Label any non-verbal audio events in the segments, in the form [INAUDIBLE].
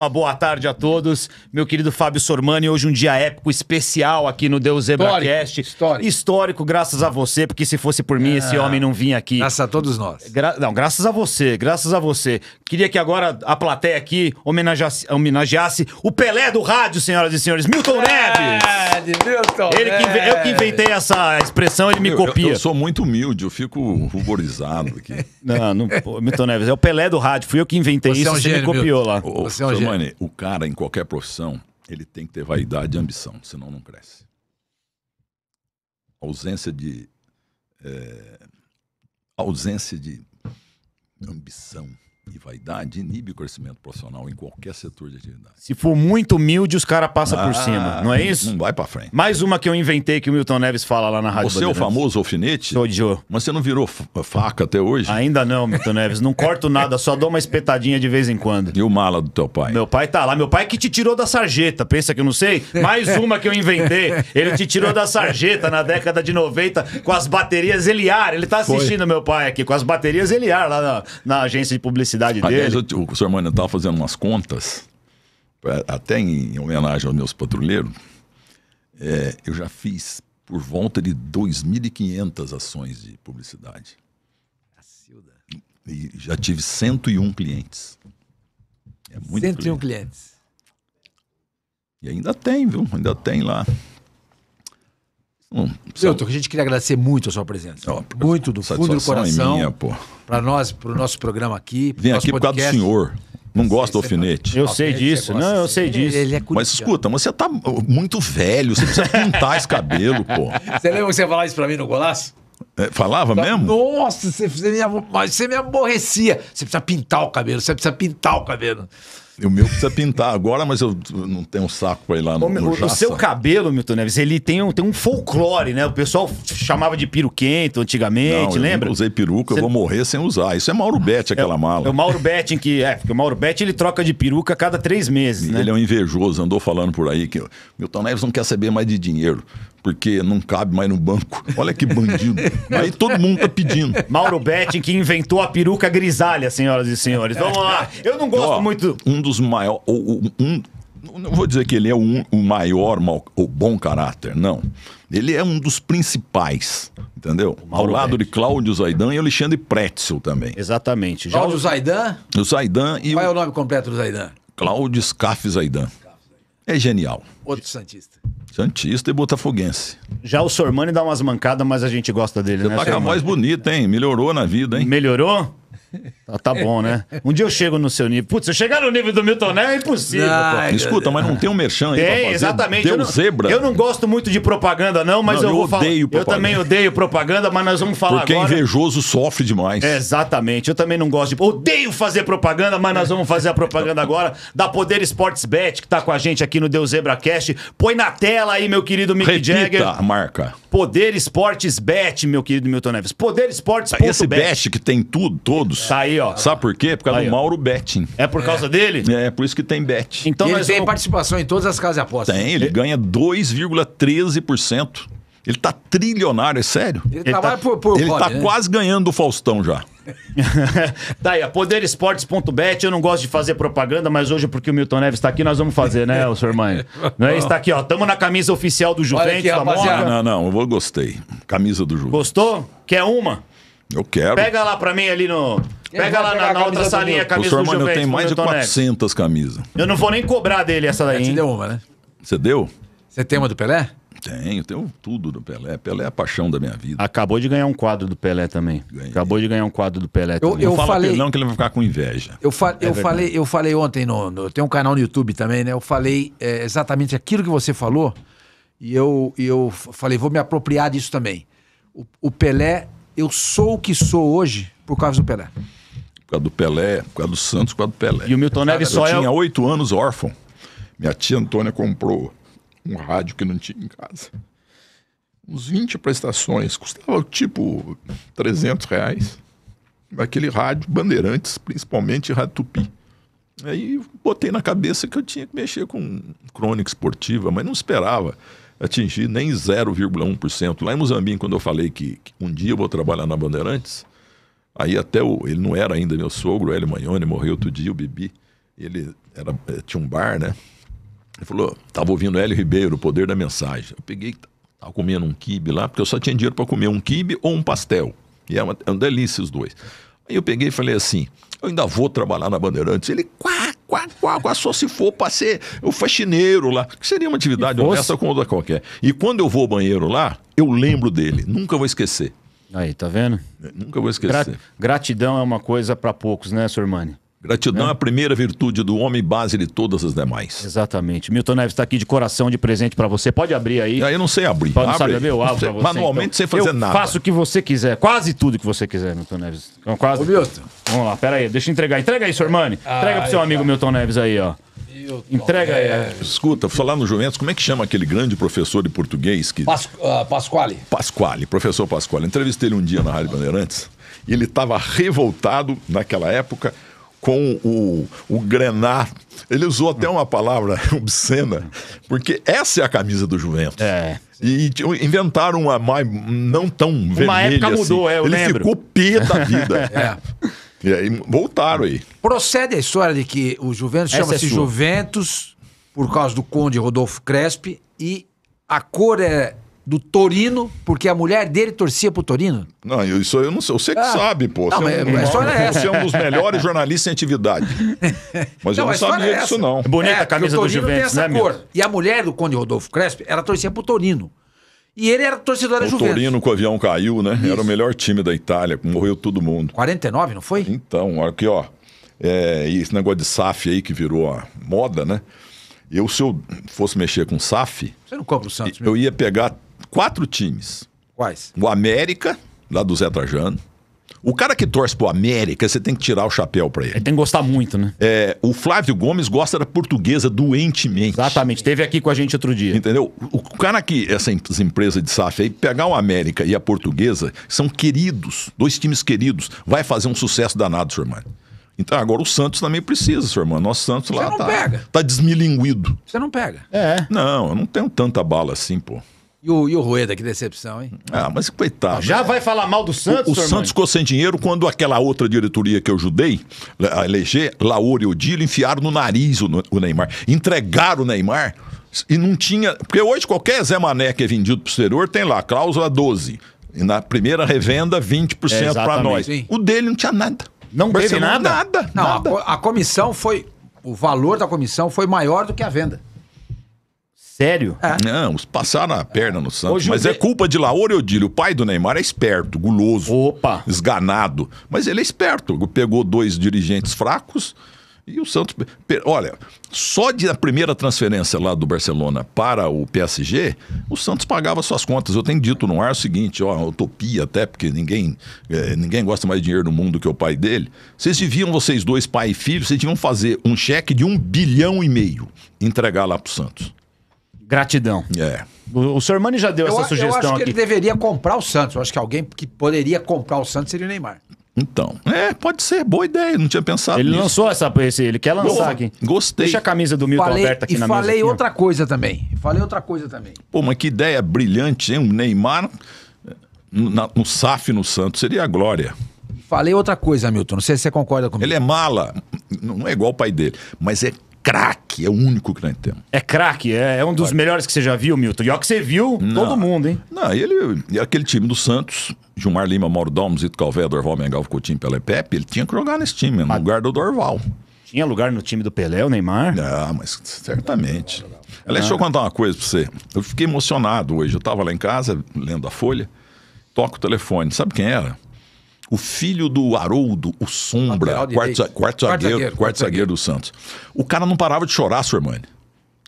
Uma boa tarde a todos. Meu querido Fábio Sormani, hoje um dia épico especial aqui no Deus HebraCast. Histórico, histórico. graças a você, porque se fosse por mim, esse ah, homem não vinha aqui. Graças a todos nós. Gra não, graças a você, graças a você. Queria que agora a plateia aqui homenageasse, homenageasse o Pelé do rádio, senhoras e senhores, Milton é, Neves. Milton ele que, Neves. Eu que inventei essa expressão, ele me copia. Eu, eu, sou muito humilde, eu fico ruborizado aqui. não, não, Milton Neves, é o Pelé do rádio, fui eu que inventei você é isso, é um você gênio, me copiou Milton. lá. Você é um Simone, o cara em qualquer profissão, ele tem que ter vaidade e ambição, senão não cresce. Ausência de. É, ausência de ambição e vaidade inibe o crescimento profissional em qualquer setor de atividade. Se for muito humilde, os caras passam ah, por cima, não é isso? Não vai para frente. Mais uma que eu inventei que o Milton Neves fala lá na rádio. Você é o famoso alfinete? Sou Joe. Mas você não virou eh, faca até hoje? Ainda não, Milton Neves. Não corto [LAUGHS] nada, só dou uma espetadinha de vez em quando. E o mala do teu pai? Meu pai tá lá. Meu pai que te tirou da sarjeta. Pensa que eu não sei? Mais uma que eu inventei. Ele te tirou da sarjeta na década de 90 com as baterias Eliar. Ele tá assistindo Foi. meu pai aqui com as baterias Eliar lá na, na agência de publicidade cidade Aliás, dele. Eu, o senhor Mano estava fazendo umas contas, é, até em, homenagem aos meus patrulheiros. É, eu já fiz por volta de 2.500 ações de publicidade. Cacilda. E já tive 101 clientes. É muito 101 cliente. clientes. E ainda tem, viu? Ainda tem lá. Hum, Doutor, a gente queria agradecer muito a sua presença. muito do fundo do é coração. É para nós, para o nosso programa aqui. Vem aqui por causa do senhor. Não gosta do é alfinete. Eu sei é disso, não, eu sei disso. Ele, ele é mas escuta, você tá muito velho, você precisa pintar esse cabelo, pô. Você lembra que você falava isso pra mim no golaço? É, falava tá, mesmo? Nossa, você, você, me, você me aborrecia. Você precisa pintar o cabelo, você precisa pintar o cabelo. O meu precisa pintar agora, mas eu não tenho um saco pra ir lá no, Ô, no o, seu cabelo, Milton Neves, ele tem um, tem um folclore, né? O pessoal chamava de peruquento antigamente, não, lembra? Eu usei peruca, Você... eu vou morrer sem usar. Isso é Mauro Betti, aquela é, mala. É o Mauro Betti, em que, é, porque o Mauro Betti ele troca de peruca a cada três meses, e né? Ele é um invejoso, andou falando por aí que Milton Neves não quer saber mais de dinheiro porque não cabe mais no banco. Olha que bandido. Aí todo mundo tá pedindo. Mauro Betting que inventou a peruca grisalha, senhoras e senhores. Vamos lá. Eu não gosto Ó, muito. Um dos maiores. Um, não vou dizer que ele é o, maior mal, o bom caráter, não. Ele é um dos principais, entendeu? Ao lado de Cláudio Zaidan e Alexandre Pretzel também. Exatamente. Já Cláudio Zaidan? O Zaidan e Qual o... é o nome completo do Zaidan? Cláudio Scaf Zaidan é genial. Outro Santista. Santista e Botafoguense. Já o Sormani dá umas mancadas, mas a gente gosta dele, Você né? Você tá com a voz bonita, hein? Melhorou na vida, hein? Melhorou? Ah, tá bom, né? Um dia eu chego no seu nível. Putz, se eu chegar no nível do Milton Neves é impossível. Ai, ah, é Escuta, mas não tem um merchan aí tem, pra fazer? exatamente. Deu eu não, zebra. Eu não gosto muito de propaganda, não, mas não, eu, eu vou falar. Eu também odeio propaganda, mas nós vamos falar Porque agora. Porque invejoso sofre demais. exatamente. Eu também não gosto de. Odeio fazer propaganda, mas nós vamos fazer a propaganda agora da Poder Sports Bet, que tá com a gente aqui no Deus Zebra Cast. Põe na tela aí, meu querido Mick Repita Jagger. A marca. Poder Sports Bet, meu querido Milton Neves. Poder Sports. Tá, esse bet. bet que tem tudo, todos Deus. Tá aí, ó. Sabe por quê? Por causa tá aí, do Mauro Betting. É por causa é. dele? É, por isso que tem bet. Então ele tem vamos... participação em todas as casas de apostas. Tem, ele é. ganha 2,13%. Ele tá trilionário, é sério? Ele, tá ele tá, por, por ele pode, tá né? quase ganhando do Faustão já. [LAUGHS] tá aí, poderesportes.bet. Eu não gosto de fazer propaganda, mas hoje, porque o Milton Neves está aqui, nós vamos fazer, né, o seu irmão? [LAUGHS] Não é? Está aqui, ó. Tamo na camisa oficial do Juventus. Aqui, tá Não, não, não, eu gostei. Camisa do Juventus. Gostou? Quer uma? Eu quero. Pega lá pra mim ali no. Pega lá na, na outra salinha a camisa do Juventus. Eu tenho mais de 400 camisas. Eu não vou nem cobrar dele essa daí. Você deu uma, né? Você deu? Você tem uma do Pelé? Tenho, tenho tudo do Pelé. Pelé é a paixão da minha vida. Acabou de ganhar um quadro do Pelé também. Ganhei. Acabou de ganhar um quadro do Pelé também. Eu, eu não fala falei... que ele vai ficar com inveja. Eu, fa... é eu, falei, eu falei ontem, no, no, tem um canal no YouTube também, né? Eu falei é, exatamente aquilo que você falou e eu, e eu falei, vou me apropriar disso também. o, o Pelé eu sou o que sou hoje por causa do Pelé. Por causa do Pelé, por causa do Santos, por causa do Pelé. E o Milton Neves só Eu é tinha oito anos órfão. Minha tia Antônia comprou um rádio que não tinha em casa. Uns 20 prestações, custava tipo 300 reais. Aquele rádio, Bandeirantes, principalmente Rádio Tupi. Aí botei na cabeça que eu tinha que mexer com crônica esportiva, mas não esperava atingir nem 0,1%. Lá em Moçambique quando eu falei que, que, um dia eu vou trabalhar na Bandeirantes, aí até o, ele não era ainda meu sogro, ele Manhone, morreu outro dia, o Bibi, ele era, eh, tinha um bar, né? Ele falou, tava ouvindo Hélio Ribeiro, O Poder da Mensagem. Eu peguei, tava comendo um quibe lá, porque eu só tinha dinheiro para comer um quibe ou um pastel. E é uma, é uma delícia os dois. Aí eu peguei e falei assim, eu ainda vou trabalhar na Bandeirantes. Ele, quá, quá, só se for para ser o faxineiro lá, que seria uma atividade honesta como outra qualquer. E quando eu vou ao banheiro lá, eu lembro dele, nunca vou esquecer. Aí, tá vendo? nunca vou esquecer. Gratidão é uma coisa para poucos, né, Mani Gratidão né? é a primeira virtude do homem, base de todas as demais. Exatamente. Milton Neves está aqui de coração, de presente para você. Pode abrir aí. Eu não sei abrir. Pode Abre. saber abrir, eu abro para você. Manualmente, então. sem fazer eu nada. faço o que você quiser. Quase tudo que você quiser, Milton Neves. Então, quase. Ô, Milton. Vamos lá, pera aí. Deixa eu entregar. Entrega aí, Sormani. Ah, Entrega o seu amigo Milton Neves aí, ó. Milton Entrega aí. É. Escuta, falar no Juventus, como é que chama aquele grande professor de português que... Pas... Uh, Pasquale. Pasquale, professor Pasquale. Entrevistei ele um dia na Rádio Bandeirantes e ele estava revoltado naquela época com o, o Grenat Ele usou até uma palavra [LAUGHS] obscena, porque essa é a camisa do Juventus. É. E inventaram uma não tão uma vermelha. Uma época assim. mudou, assim. é, eu Ele lembro. ficou pé da vida. [LAUGHS] é. E aí voltaram aí. Procede a história de que o Juventus é chama-se é Juventus por causa do Conde Rodolfo Crespi e a cor é do Torino, porque a mulher dele torcia pro Torino? Não, isso eu não sei. Você que ah. sabe, pô. Não, você, é mas, é, um, a história é essa. você é um dos melhores jornalistas em atividade. [LAUGHS] Mas não, eu não sabia é disso, não. É, bonita é, a camisa do Juventus, né, cor. E a mulher do Conde Rodolfo Crespi, ela torcia pro Torino. E ele era torcedor da Juventus. O Torino com o avião caiu, né? Isso. Era o melhor time da Itália, morreu todo mundo. 49, não foi? Então, aqui, ó. É, esse negócio de SAF aí que virou a moda, né? Eu, se eu fosse mexer com SAF. Você não compra o Santos, Eu mesmo. ia pegar quatro times. Quais? O América, lá do Zé Trajano. O cara que torce pro América, você tem que tirar o chapéu pra ele. Ele tem que gostar muito, né? É, o Flávio Gomes gosta da portuguesa doentemente. Exatamente, teve aqui com a gente outro dia. Entendeu? O cara que, essa empresa de SAF aí, pegar o América e a portuguesa, são queridos, dois times queridos. Vai fazer um sucesso danado, seu irmão. Então agora o Santos também precisa, seu irmão. Nosso Santos Você lá tá, pega. tá desmilinguido. Você não pega. É. Não, eu não tenho tanta bala assim, pô. E o, e o Rueda, que decepção, hein? Ah, mas coitado. Já vai falar mal do Santos, O, o Santos ficou sem dinheiro quando aquela outra diretoria que eu judei, a eleger Laura e Odilo, enfiaram no nariz o, o Neymar. Entregaram o Neymar e não tinha. Porque hoje qualquer Zé Mané que é vendido para o exterior tem lá, cláusula 12. E na primeira revenda, 20% é, para nós. Sim. O dele não tinha nada. Não teve nada? Nada. Não, nada. A, a comissão foi. O valor da comissão foi maior do que a venda. Sério? É. Não, passaram a perna no Santos. Hoje mas é culpa de Lauro Eudílio. O pai do Neymar é esperto, guloso, Opa. esganado. Mas ele é esperto. Pegou dois dirigentes fracos e o Santos. Olha, só de a primeira transferência lá do Barcelona para o PSG, o Santos pagava suas contas. Eu tenho dito no ar o seguinte: ó, utopia até, porque ninguém, é, ninguém gosta mais de dinheiro no mundo que o pai dele. Vocês deviam, vocês dois, pai e filho, vocês deviam fazer um cheque de um bilhão e meio entregar lá para o Santos. Gratidão. É. O, o Mani já deu eu, essa sugestão aqui. Eu acho que aqui. ele deveria comprar o Santos. Eu acho que alguém que poderia comprar o Santos seria o Neymar. Então, é, pode ser, boa ideia, não tinha pensado Ele nisso. lançou essa, ele quer lançar Boa, aqui. Gostei. Deixa a camisa do Milton falei, aberta aqui na mesa. E falei outra coisa também, falei outra coisa também. Pô, mas que ideia brilhante, hein? O Neymar na, no SAF no Santos, seria a glória. Falei outra coisa, Milton, não sei se você concorda comigo. Ele é mala, não é igual o pai dele, mas é craque, é o único que nós temos. É craque, é, é, um dos melhores que você já viu, Milton. E ó que você viu, Não. todo mundo, hein? Não, e ele, aquele time do Santos, Gilmar Lima, Mauro Dom, Zito Calvé, Dorval Mengalvo, Coutinho, Pelé Pepe, ele tinha que jogar nesse time, no lugar do Dorval. Tinha lugar no time do Pelé, o Neymar? Não, mas certamente. Aliás, deixa eu contar uma coisa pra você. Eu fiquei emocionado hoje. Eu tava lá em casa, lendo a Folha, toco o telefone. Sabe quem era? o filho do Haroldo, o Sombra, quarto, quarto, zagueiro, quarto zagueiro do Santos. O cara não parava de chorar, sua irmã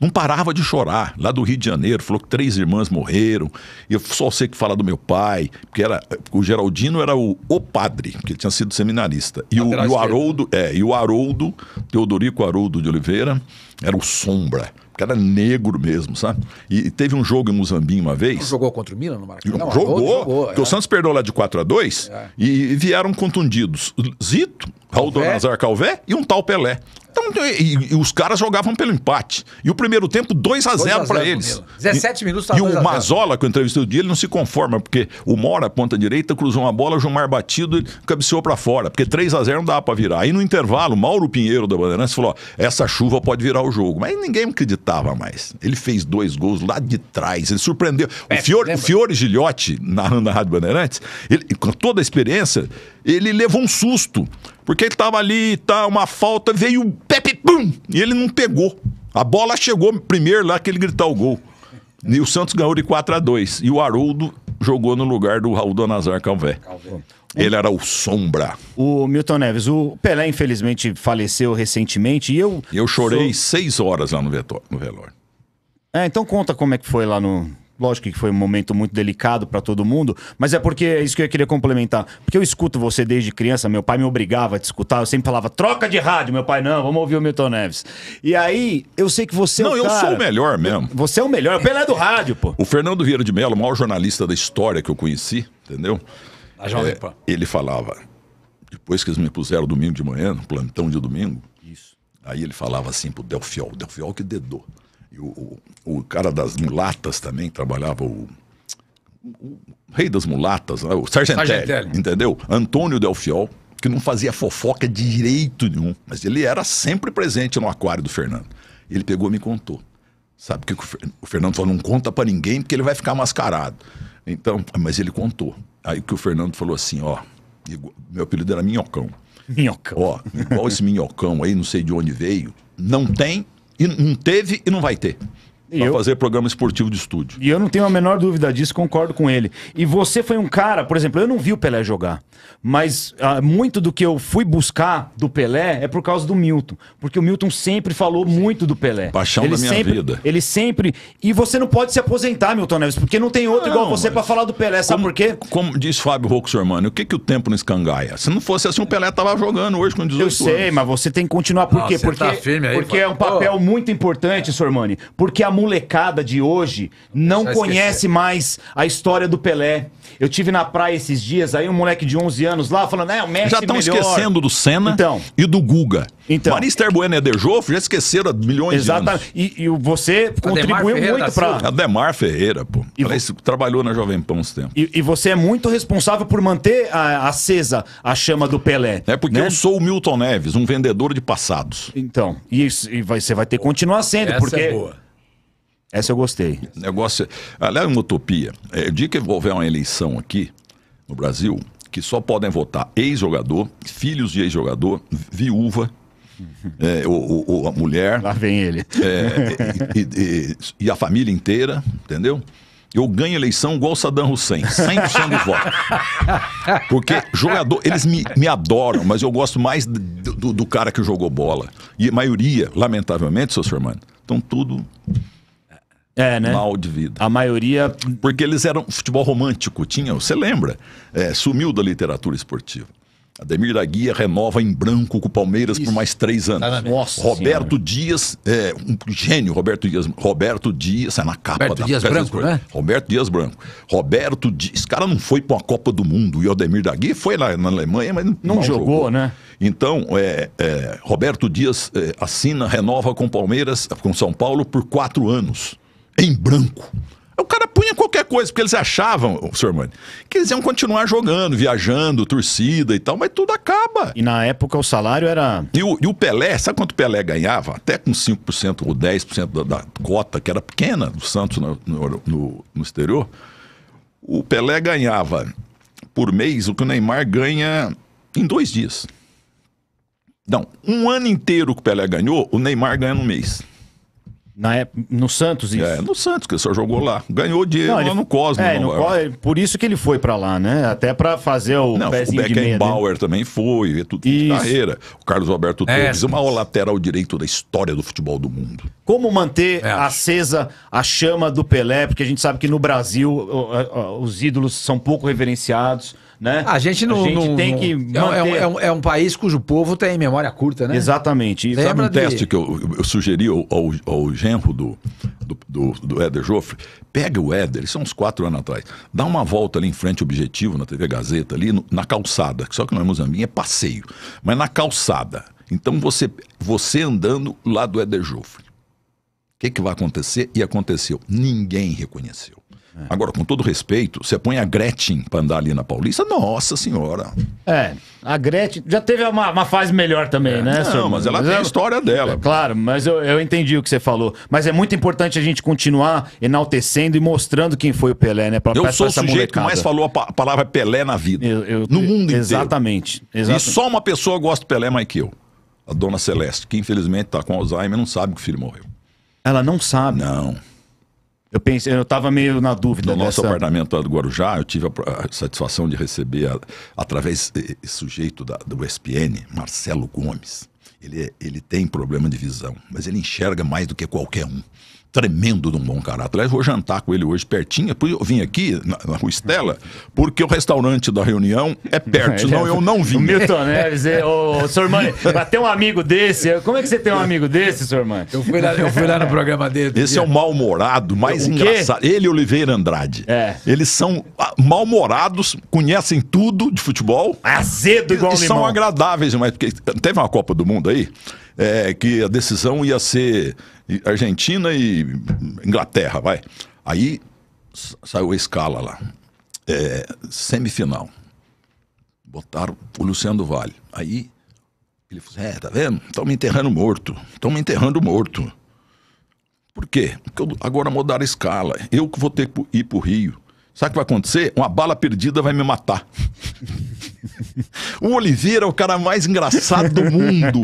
Não parava de chorar. Lá do Rio de Janeiro, falou que três irmãs morreram. Eu só sei que fala do meu pai, porque era, o Geraldino era o, o padre, que tinha sido seminarista. E o, e o Haroldo, é, e o Haroldo, Teodorico Haroldo de Oliveira, era o Sombra cara negro mesmo, sabe? E, teve um jogo em Muzambinho uma vez. Não jogou contra o Milan no Maracanã? Não, jogou, jogou, porque é. o Santos perdeu lá de 4 a 2 é. e, vieram contundidos. Zito, Aldo Calvé. Calvé e um tal Pelé. Então, e, e os caras jogavam pelo empate. E o primeiro tempo, 2 a 0 para eles. 17 minutos E, e o Mazola, que eu entrevistei o dia, ele não se conforma, porque o Mora, ponta direita, cruzou uma bola, o batido, ele cabeceou para fora, porque 3 a 0 não dava para virar. Aí no intervalo, Mauro Pinheiro da Bandeirantes falou: ó, essa chuva pode virar o jogo. Mas ninguém acreditava mais. Ele fez dois gols lá de trás, ele surpreendeu. É, o, Fiore, Gilhote, narrando na Rádio Bandeirantes, ele, com toda a experiência, ele levou um susto, porque ele estava ali, tá, uma falta, veio pepe, pum, e ele não pegou. A bola chegou primeiro lá que ele gritar o gol. E o Santos ganhou de 4 a 2 E o Haroldo jogou no lugar do Raul Donazar Calvé. Ele era o sombra. O Milton Neves, o Pelé infelizmente faleceu recentemente e eu... Eu chorei sou... seis horas lá no, vetor, no velório. É, então conta como é que foi lá no... Lógico que foi um momento muito delicado para todo mundo, mas é porque é isso que eu queria complementar. Porque eu escuto você desde criança, meu pai me obrigava a te escutar, eu sempre falava, troca de rádio, meu pai, não, vamos ouvir o Milton Neves. E aí, eu sei que você. É não, é eu cara, sou o melhor mesmo. Você é o melhor, o Pelé do rádio, pô. O Fernando Vieira de Mello, o maior jornalista da história que eu conheci, entendeu? A Jovem é, Pan. É, ele falava, depois que eles me puseram domingo de manhã, no plantão de domingo, isso. aí ele falava assim pro Delfiol, Delfiol que dedou o, o, o, cara das mulatas também trabalhava, o, o rei das mulatas, né, o Sargentelli, Sargentelli, entendeu? Antônio Delfiol, que não fazia fofoca de direito nenhum, mas ele era sempre presente no aquário do Fernando. Ele pegou e me contou. Sabe que o Fernando falou, não conta para ninguém porque ele vai ficar mascarado. Então, mas ele contou. Aí que o Fernando falou assim, ó, meu apelido era Minhocão. Minhocão. Ó, igual esse minhocão aí, não sei de onde veio, não tem e não teve e não vai ter para fazer programa esportivo de estúdio. E eu não tenho a menor dúvida disso, concordo com ele. E você foi um cara, por exemplo, eu não vi o Pelé jogar, mas ah, muito do que eu fui buscar do Pelé é por causa do Milton, porque o Milton sempre falou muito do Pelé. Paixão ele da minha sempre, vida. Ele sempre. E você não pode se aposentar, Milton Neves, porque não tem outro não, igual você para falar do Pelé, sabe como, por quê? Como diz Fábio Roxormano, o que que o tempo não escangaia? Se não fosse assim, o Pelé tava jogando hoje com 18 anos. Eu sei, anos. mas você tem que continuar por quê? Tá porque tá firme aí, porque é um papel muito importante, Sormani, porque a molecada de hoje não conhece mais a história do Pelé. Eu tive na praia esses dias, aí um moleque de 11 anos lá falando, é, o Messi Já estão esquecendo do Senna então, e do Guga. Então, Marista Bueno e Dejofre já esqueceram há milhões exatamente. de anos. E, e você contribuiu muito para... Ademar Ferreira, pô. E Ela vo... trabalhou na Jovem pão uns tempos. E, e, você é muito responsável por manter a, acesa a chama do Pelé. É porque né? eu sou o Milton Neves, um vendedor de passados. Então, e, e vai, você vai ter que continuar sendo, Essa é porque... É boa. Essa eu gostei. Negócio. Aliás, uma utopia. É, o dia que houver uma eleição aqui no Brasil, que só podem votar ex-jogador, filhos de ex-jogador, viúva, [LAUGHS] é, ou, ou, a mulher. Lá vem ele. É, e, e, e, a família inteira, entendeu? Eu ganho eleição igual Saddam Hussein, 100% de voto. Porque jogador, eles me, me adoram, mas eu gosto mais do, do, do cara que jogou bola. E a maioria, lamentavelmente, seu Fernando, estão tudo é, né? mal de vida. A maioria. Porque eles eram futebol romântico, tinha, você lembra? É, sumiu da literatura esportiva. Ademir da Guia renova em branco com o Palmeiras Isso. por mais três anos. Tá Nossa Roberto senhora. Dias, é, um gênio, Roberto Dias. Roberto Dias, é na capa Roberto da Dias Branco, né? Roberto Dias Branco. Roberto Dias. Esse cara não foi para uma Copa do Mundo. E o Ademir da Guia foi lá na Alemanha, mas não, não jogou, jogou, né? Então, é, é Roberto Dias é, assina, renova com Palmeiras, com São Paulo por quatro anos em branco. O cara punha qualquer coisa, porque eles achavam, senhor Mani, que eles iam continuar jogando, viajando, torcida e tal, mas tudo acaba. E na época o salário era. E o, e o Pelé, sabe quanto o Pelé ganhava? Até com 5% ou 10% da, da cota, que era pequena, do Santos no, no, no, no exterior. O Pelé ganhava por mês o que o Neymar ganha em dois dias. Não, um ano inteiro que o Pelé ganhou, o Neymar ganha no mês. Na época, no Santos, isso. É, no Santos, que só jogou lá. Ganhou dinheiro não, ele, lá no Cosmo. É, no é? por isso que ele foi para lá, né? Até para fazer o não, pezinho o Beckenbauer também foi, tudo de carreira. O Carlos Alberto é. Torres, o maior lateral direito da história do futebol do mundo. Como manter é. acesa a chama do Pelé, porque a gente sabe que no Brasil os ídolos são pouco reverenciados né? A gente não. A gente não, tem não, que. Manter... É, um, é, é, um, é, um, país cujo povo tem memória curta, né? Exatamente. E é Lembra sabe um de... teste que eu, eu, sugeri ao, ao, ao genro do, do, do, do Éder Joffre? Pega o Éder, isso é uns quatro anos atrás, dá uma volta ali em frente ao objetivo, na TV Gazeta, ali no, na calçada, só que não é Mozambique, é passeio, mas na calçada. Então você, você andando lá do Éder Joffre. O que, que vai acontecer? E aconteceu. Ninguém reconheceu. É. Agora, com todo respeito, você põe a Gretchen para andar ali na Paulista, nossa senhora. É, a Gretchen já teve uma, uma fase melhor também, é. né, Não, senhor? mas ela mas tem ela... a história dela. É, claro, mas eu, eu entendi o que você falou. Mas é muito importante a gente continuar enaltecendo e mostrando quem foi o Pelé, né? Pra, eu pra, sou pra o sujeito molecada. que mais falou a, pa palavra Pelé na vida. Eu, eu, no mundo exatamente, inteiro. Exatamente. E só uma pessoa gosta do Pelé mais que eu. A dona Celeste, que infelizmente está com Alzheimer, não sabe que o filho morreu. Ela não sabe? Não. Eu pensei, eu estava meio na dúvida. No nosso apartamento lá do Guarujá, eu tive a, a satisfação de receber, a, através de, sujeito da, do SPN, Marcelo Gomes. Ele, é, ele tem problema de visão, mas ele enxerga mais do que qualquer um tremendo de um bom caráter. Aliás, vou jantar com ele hoje pertinho. Por eu vim aqui na, na Rua Estela, porque o restaurante da reunião é perto, [LAUGHS] é, senão eu não vim. O Milton Neves, é, ô, seu irmão, pra ter um amigo desse, é, como é que você tem um amigo desse, seu irmão? Eu fui lá, eu fui lá no programa dele. Esse é dia. é o mal-humorado mais o engraçado. Ele e Oliveira Andrade. É. Eles são ah, mal-humorados, conhecem tudo de futebol. Azedo igual e, E são agradáveis demais, porque teve uma Copa do Mundo aí é, que a decisão ia ser Argentina e Inglaterra, vai. Aí saiu a escala lá. É, semifinal. Botaram o Luciano Vale. Aí ele falou: assim, É, tá vendo? Estão me enterrando morto. Estão me enterrando morto. Por quê? Porque eu, agora mudaram a escala. Eu que vou ter que ir pro Rio. Sabe o que vai acontecer? Uma bala perdida vai me matar. o Oliveira é o cara mais engraçado do mundo.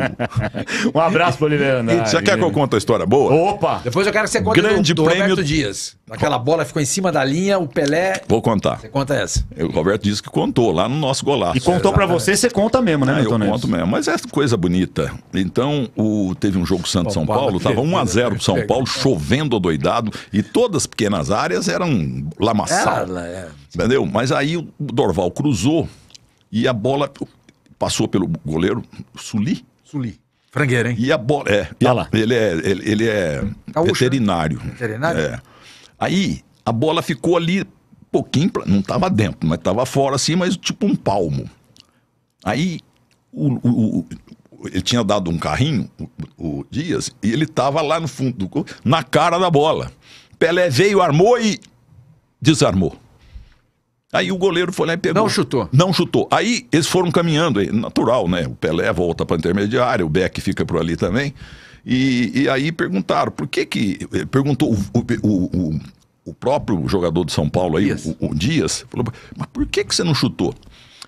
um abraço pro Oliveira. né Você quer que eu conte a história boa? Opa! Depois eu quero que você conte Grande do, do prêmio... Roberto Dias. Aquela bola ficou em cima da linha, o Pelé... Vou contar. Você conta essa. É, o Roberto Dias que contou lá no nosso golaço. E contou para você, você conta mesmo, né, ah, Eu conto mesmo, mas é coisa bonita. Então, o... teve um jogo Santos-São Paulo, tava 1x0 pro São Paulo, chovendo doidado e todas as pequenas áreas eram lamaçal. Né? é. Entendeu? Mas aí o Dorval cruzou e a bola passou pelo goleiro Suli. Suli. Frangueiro, hein? E a bola. É, tá lá. Ele é, ele, ele é né? veterinário. Veterinário? É. Aí a bola ficou ali pouquinho, não estava dentro, mas estava fora assim, mas tipo um palmo. Aí o, o, o, ele tinha dado um carrinho, o, Dias, e ele estava lá no fundo, do, na cara da bola. Pelé veio, armou e desarmou. Aí o goleiro foi lá e pegou. Não chutou. Não chutou. Aí eles foram caminhando, é natural, né? O Pelé volta para intermediário, o Beck fica por ali também. E, e aí perguntaram, por que que... Eh, perguntou o, o, o, o próprio jogador de São Paulo aí, Dias. O, o Dias, falou, mas por que que você não chutou?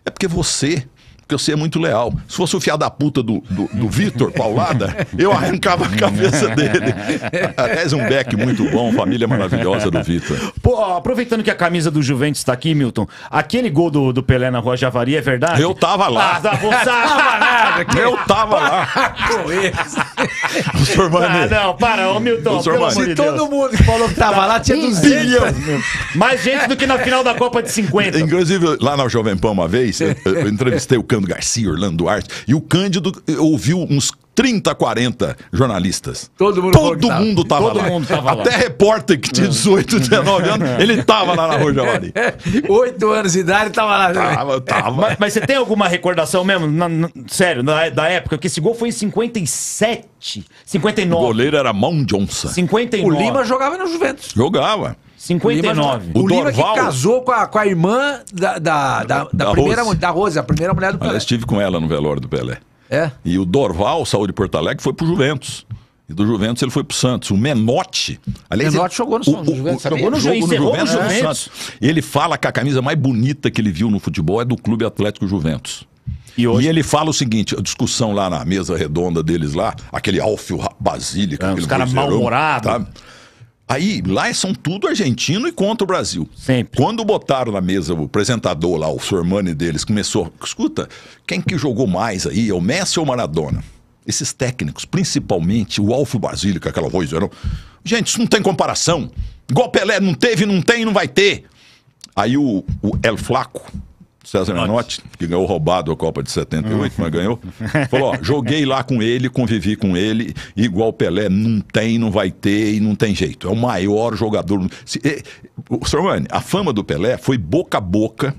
É porque você porque você é muito leal. Se fosse o fiado da puta do, do, do Vitor Paulada, eu arrancava a cabeça dele. [LAUGHS] Aliás, um beck muito bom, família maravilhosa do Vitor. Pô, aproveitando que a camisa do Juventus está aqui, Milton, aquele gol do, do Pelé na Rua Javari é verdade? Eu tava lá. Ah, tá tá. [LAUGHS] tava nada. Né? Que... Eu tava lá. [LAUGHS] Professor Mané. Ah, não, para, ô Milton, pelo amor de Deus. todo mundo que falou que tava lá tinha 200. Mais gente do que na final da Copa de 50. Inclusive, lá na Jovem Pan uma vez, eu, eu entrevistei o campeão Alexandre Garcia, Orlando Duarte. E o Cândido eh, ouviu uns 30, 40 jornalistas. Todo mundo, Todo mundo tava, Todo lá. Mundo tava Até lá. repórter que tinha 18, hum. 19 anos, ele tava lá na Rua Javari. [LAUGHS] Oito anos de idade, tava lá. Tava, é, tava. Mas, mas você tem alguma recordação mesmo, na, na, sério, na, da época? Porque esse gol foi em 57, 59. O goleiro era Mão Johnson. 59. O Lima jogava no Juventus. Jogava. 59. O, o Lima Dorval... que casou com a, com a irmã da, da, da, da, da primeira, Rose. da Rose, a primeira mulher do Pelé. Eu estive com ela no velório do Pelé. É. E o Dorval, saúde de Porto Alegre, foi pro Juventus. E do Juventus ele foi pro Santos. O Menotti. Aliás, Menotti ele, jogou no Santos. O, no Juventus, jogou no, jogo, no Juventus, no Juventus. Santos. Ele fala que a camisa mais bonita que ele viu no futebol é do Clube Atlético Juventus. E, hoje... e ele fala o seguinte: a discussão lá na mesa redonda deles lá, aquele Alfio Basílica. É, os caras mal-humorados. Tá? Aí, lá são tudo argentino e contra o Brasil. Sempre. Quando botaram na mesa o apresentador lá, o Sormani deles, começou, escuta, quem que jogou mais aí, é o Messi ou o Maradona? Esses técnicos, principalmente o Alfo Basílio, que é aquela coisa, eram... gente, isso não tem comparação. Igual Pelé não teve, não tem, não vai ter. Aí o, o El Flaco, César Menotti, que ganhou roubado a Copa de 78, mas ganhou. Falou: ó, joguei lá com ele, convivi com ele, igual Pelé não tem, não vai ter e não tem jeito. É o maior jogador. Se, e, é, o a fama do Pelé foi boca a boca.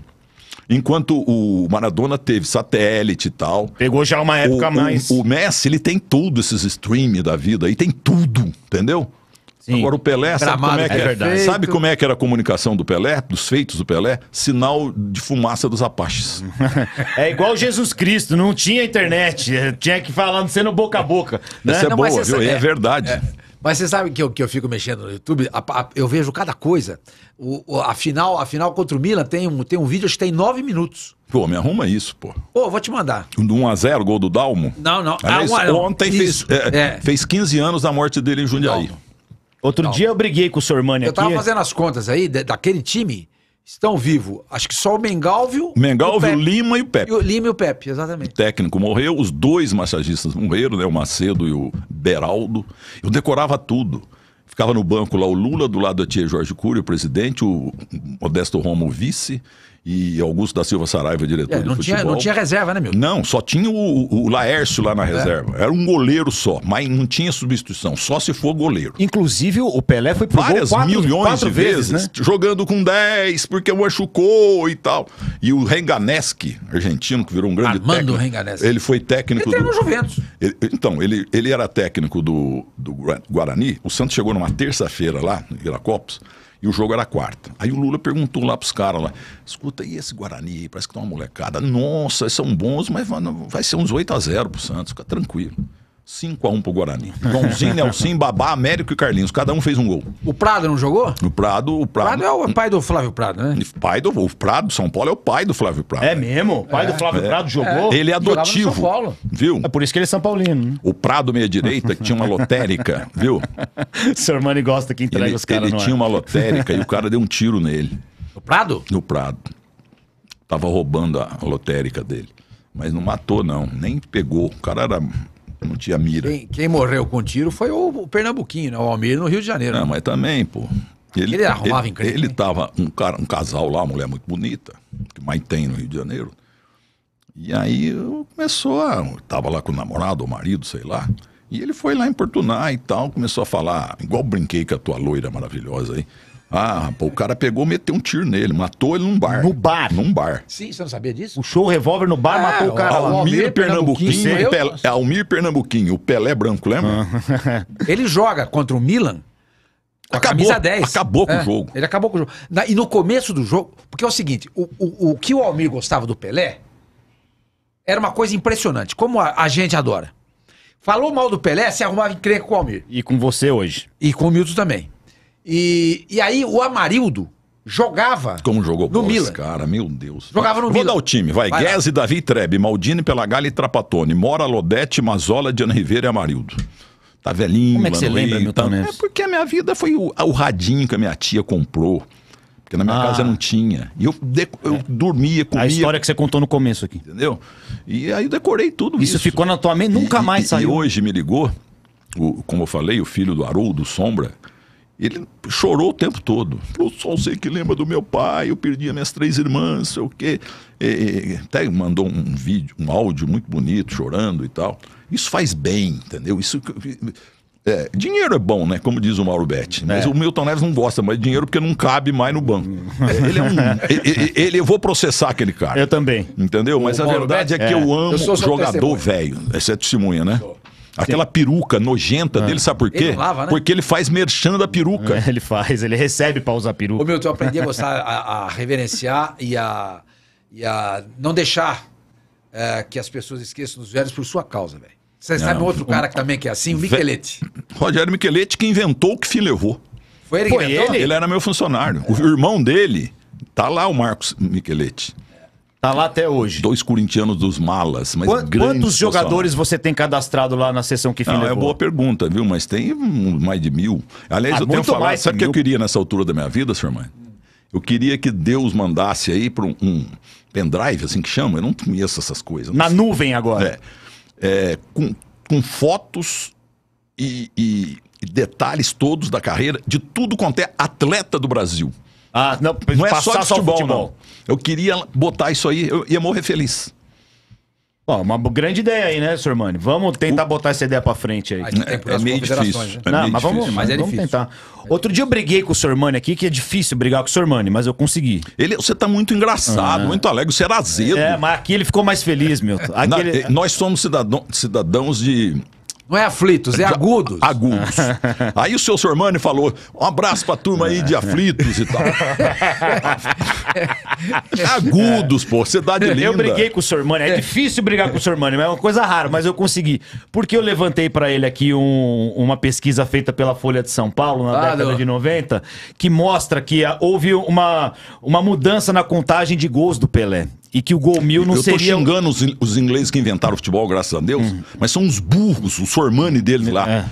Enquanto o Maradona teve satélite e tal. Pegou já uma época o, mais. O, o Messi, ele tem tudo, esses streams da vida aí, tem tudo, entendeu? Sim. Agora o Pelé, sabe como, é, é é sabe como, é que era a comunicação do Pelé, dos feitos do Pelé? Sinal de fumaça dos apaches. [LAUGHS] é igual Jesus Cristo, não tinha internet, eh, tinha que falar sendo boca a boca. Né? é não, boa, viu? É, é, verdade. É. Mas você sabe que eu, que eu fico mexendo no YouTube, a, a, eu vejo cada coisa. O, o, a, final, a final contra o Milan tem um, tem um vídeo que tem nove minutos. Pô, me arruma isso, pô. Pô, vou te mandar. Do 1x0, gol do Dalmo? Não, não. Ah, Aliás, ah, um, ontem fez, é, é. fez 15 anos da morte dele em Jundiaí. Dalmo. Outro Não. dia eu briguei com o irmão aqui. Eu tava fazendo as contas aí daquele time. Estão vivos. Acho que só o Mengalvio. Mengalvio, o Lima e o Pepe. E o Lima e o Pepe, exatamente. O técnico morreu, os dois massagistas morreram, né? O Macedo e o Beraldo. Eu decorava tudo. Ficava no banco lá o Lula, do lado da tia Jorge Cury, o presidente, o Modesto Romo o vice, e Augusto da Silva Saraiva, diretor é, de futebol. Tinha, não tinha reserva, né, meu? Não, só tinha o, o Laércio lá na é. reserva. É. Era um goleiro só, mas não tinha substituição, só se for goleiro. Inclusive, o Pelé foi pro Várias gol quatro, milhões quatro de vezes, vezes né? jogando com 10, porque machucou e tal. E o Renganeski, argentino, que virou um grande Armando técnico. Renganeschi. Ele foi técnico ele do... Juventus. Ele, então, ele, ele era técnico do, do Guarani. O Santos chegou numa terça-feira lá, no Iracopos, e o jogo era quarta. Aí o Lula perguntou lá pros caras lá: escuta, e esse Guarani? Parece que tá uma molecada. Nossa, são bons, mas vai ser uns 8 a 0 pro Santos, fica tranquilo. 5x1 pro Guarani. Joãozinho, Nelson, Babá, Américo e Carlinhos. Cada um fez um gol. O Prado não jogou? O Prado, o Prado. Prado é o pai do Flávio Prado, né? Pai do, o Prado, São Paulo é o pai do Flávio Prado. É mesmo? O pai é. do Flávio é. Prado jogou? É. Ele é adotivo. São Paulo. Viu? É por isso que ele é São Paulino. Né? O Prado, meia-direita, que tinha uma lotérica, viu? [LAUGHS] Seu irmão gosta que entrega ele, os caras. Ele tinha uma lotérica e o cara deu um tiro nele. O Prado? No Prado. Tava roubando a lotérica dele. Mas não matou, não. Nem pegou. O cara era não tinha mira. Quem, quem morreu com tiro foi o, o Pernambuquinho, né? o Almir no Rio de Janeiro. Não, né? mas também, pô. Ele, ele arrumava incrível. Ele estava tava um, cara, um casal lá, uma mulher muito bonita, que mais tem no Rio de Janeiro. E aí começou a. Tava lá com o namorado, o marido, sei lá. E ele foi lá importunar e tal, começou a falar, igual brinquei com a tua loira maravilhosa aí. Ah, pô, o cara pegou, meteu um tiro nele, matou ele num bar. No bar? Num bar. Sim, você não sabia disso? O show revólver no bar, ah, matou o cara. Almir Pernambuquinho, Pernambuquinho é, Almir Pernambuquinho, o Pelé branco, lembra? Ah. ele joga contra o Milan com acabou, camisa 10. Acabou com é, o jogo. Ele acabou com o jogo. Na, e no começo do jogo, porque é o seguinte, o, o, o que o Almir gostava do Pelé era uma coisa impressionante, como a, a gente adora. Falou mal do Pelé, se arrumava encrenca com o Almir. E com você hoje. E com o Milton também. E, e aí o Amarildo jogava. Como jogou no Milan. cara, meu Deus. Jogava no Vou Milan. Vou dar o time, vai. vai Guedes, Davi Trebe, Maldini, Pelagalli e Trapatone, Mora, Lodete, Mazola, Diana Rivera e Amarildo. Tá velhinho, Como é que você lembra, Milton tá... É porque a minha vida foi o, o radinho que a minha tia comprou. Porque na minha ah. casa não tinha. E eu, de... eu é. dormia, comia. A história que você contou no começo aqui. Entendeu? E aí eu decorei tudo isso. Isso ficou na tua mente, nunca e, mais e, saiu. E hoje me ligou, o, como eu falei, o filho do Haroldo Sombra, ele chorou o tempo todo. Eu só sei que lembra do meu pai, eu perdi as minhas três irmãs, sei o quê. E, até mandou um vídeo, um áudio muito bonito, chorando e tal. Isso faz bem, entendeu? Isso. É, dinheiro é bom, né? Como diz o Mauro Betti. Mas né? é. o Milton Neves não gosta mais de dinheiro porque não cabe mais no banco. É, ele é um. ele, [LAUGHS] ele, eu vou processar aquele cara. Eu também. Entendeu? Mas o a Mauro verdade é Betti, é que eu é. amo jogador velho. Essa é testemunha, né? Sou. Aquela Sim. peruca nojenta ah. dele, sabe por quê? Ele lava, né? Porque ele faz merchan da peruca. É, [LAUGHS] ele faz, ele recebe pra usar peruca. Ô, meu, eu aprendi a gostar, a, a, reverenciar e a, e a não deixar é, que as pessoas esqueçam dos velhos por sua causa, velho. Você sabe sabe outro um, cara que também que é assim? O Micheletti. Rogério Micheletti que inventou o que se levou. Foi ele que inventou? Ele? ele era meu funcionário. É. O irmão dele, tá lá o Marcos Micheletti. Tá lá até hoje. Dois corintianos dos malas, mas Quantos jogadores você tem cadastrado lá na sessão que fim Não, É boa pergunta, viu? Mas tem mais de mil. Aliás, ah, eu tenho falado, sabe o que mil... eu queria nessa altura da minha vida, senhor mãe? Eu queria que Deus mandasse aí para um, um, pendrive, assim que chama, eu não conheço essas coisas. Na sei. nuvem agora. É, é, com, com fotos e, e detalhes todos da carreira de tudo quanto é atleta do Brasil. Ah, não, não é só de futebol, futebol, não. Eu queria botar isso aí, eu ia morrer feliz. uma grande ideia aí, né, Mani? Vamos tentar o... botar essa ideia pra frente aí. É, é, meio difícil. Né? É meio mas vamos, difícil. Mas é vamos difícil. tentar. Outro dia eu briguei com o Mani aqui, que é difícil brigar com o Mani, mas eu consegui. Ele, você tá muito engraçado, ah. muito alegre, você era azedo. É, mas aqui ele ficou mais feliz, meu. Nós somos cidadão, cidadãos de não é aflitos, é agudos. Agudos. [LAUGHS] Aí o seu Sormani falou: um abraço pra turma aí de aflitos e tal. [LAUGHS] agudos, pô, cidade linda. Eu briguei com o Sormani, é, difícil brigar com o Sormani, mas é uma coisa rara, mas eu consegui. Porque eu levantei pra ele aqui um, uma pesquisa feita pela Folha de São Paulo na ah, década não. de 90, que mostra que houve uma, uma mudança na contagem de gols do Pelé e que o gol mil não eu seria. Eu tô xingando os, os ingleses que inventaram o futebol, graças a Deus, hum. mas são uns burros, o Sormani dele lá. É.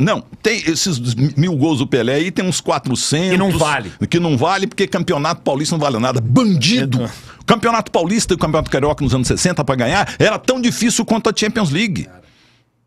Não, tem esses mil gols do Pelé aí, tem uns 400. Que não vale. Que não vale, porque campeonato paulista não vale nada. Bandido! É. Campeonato paulista e o campeonato carioca nos anos 60 para ganhar era tão difícil quanto a Champions League.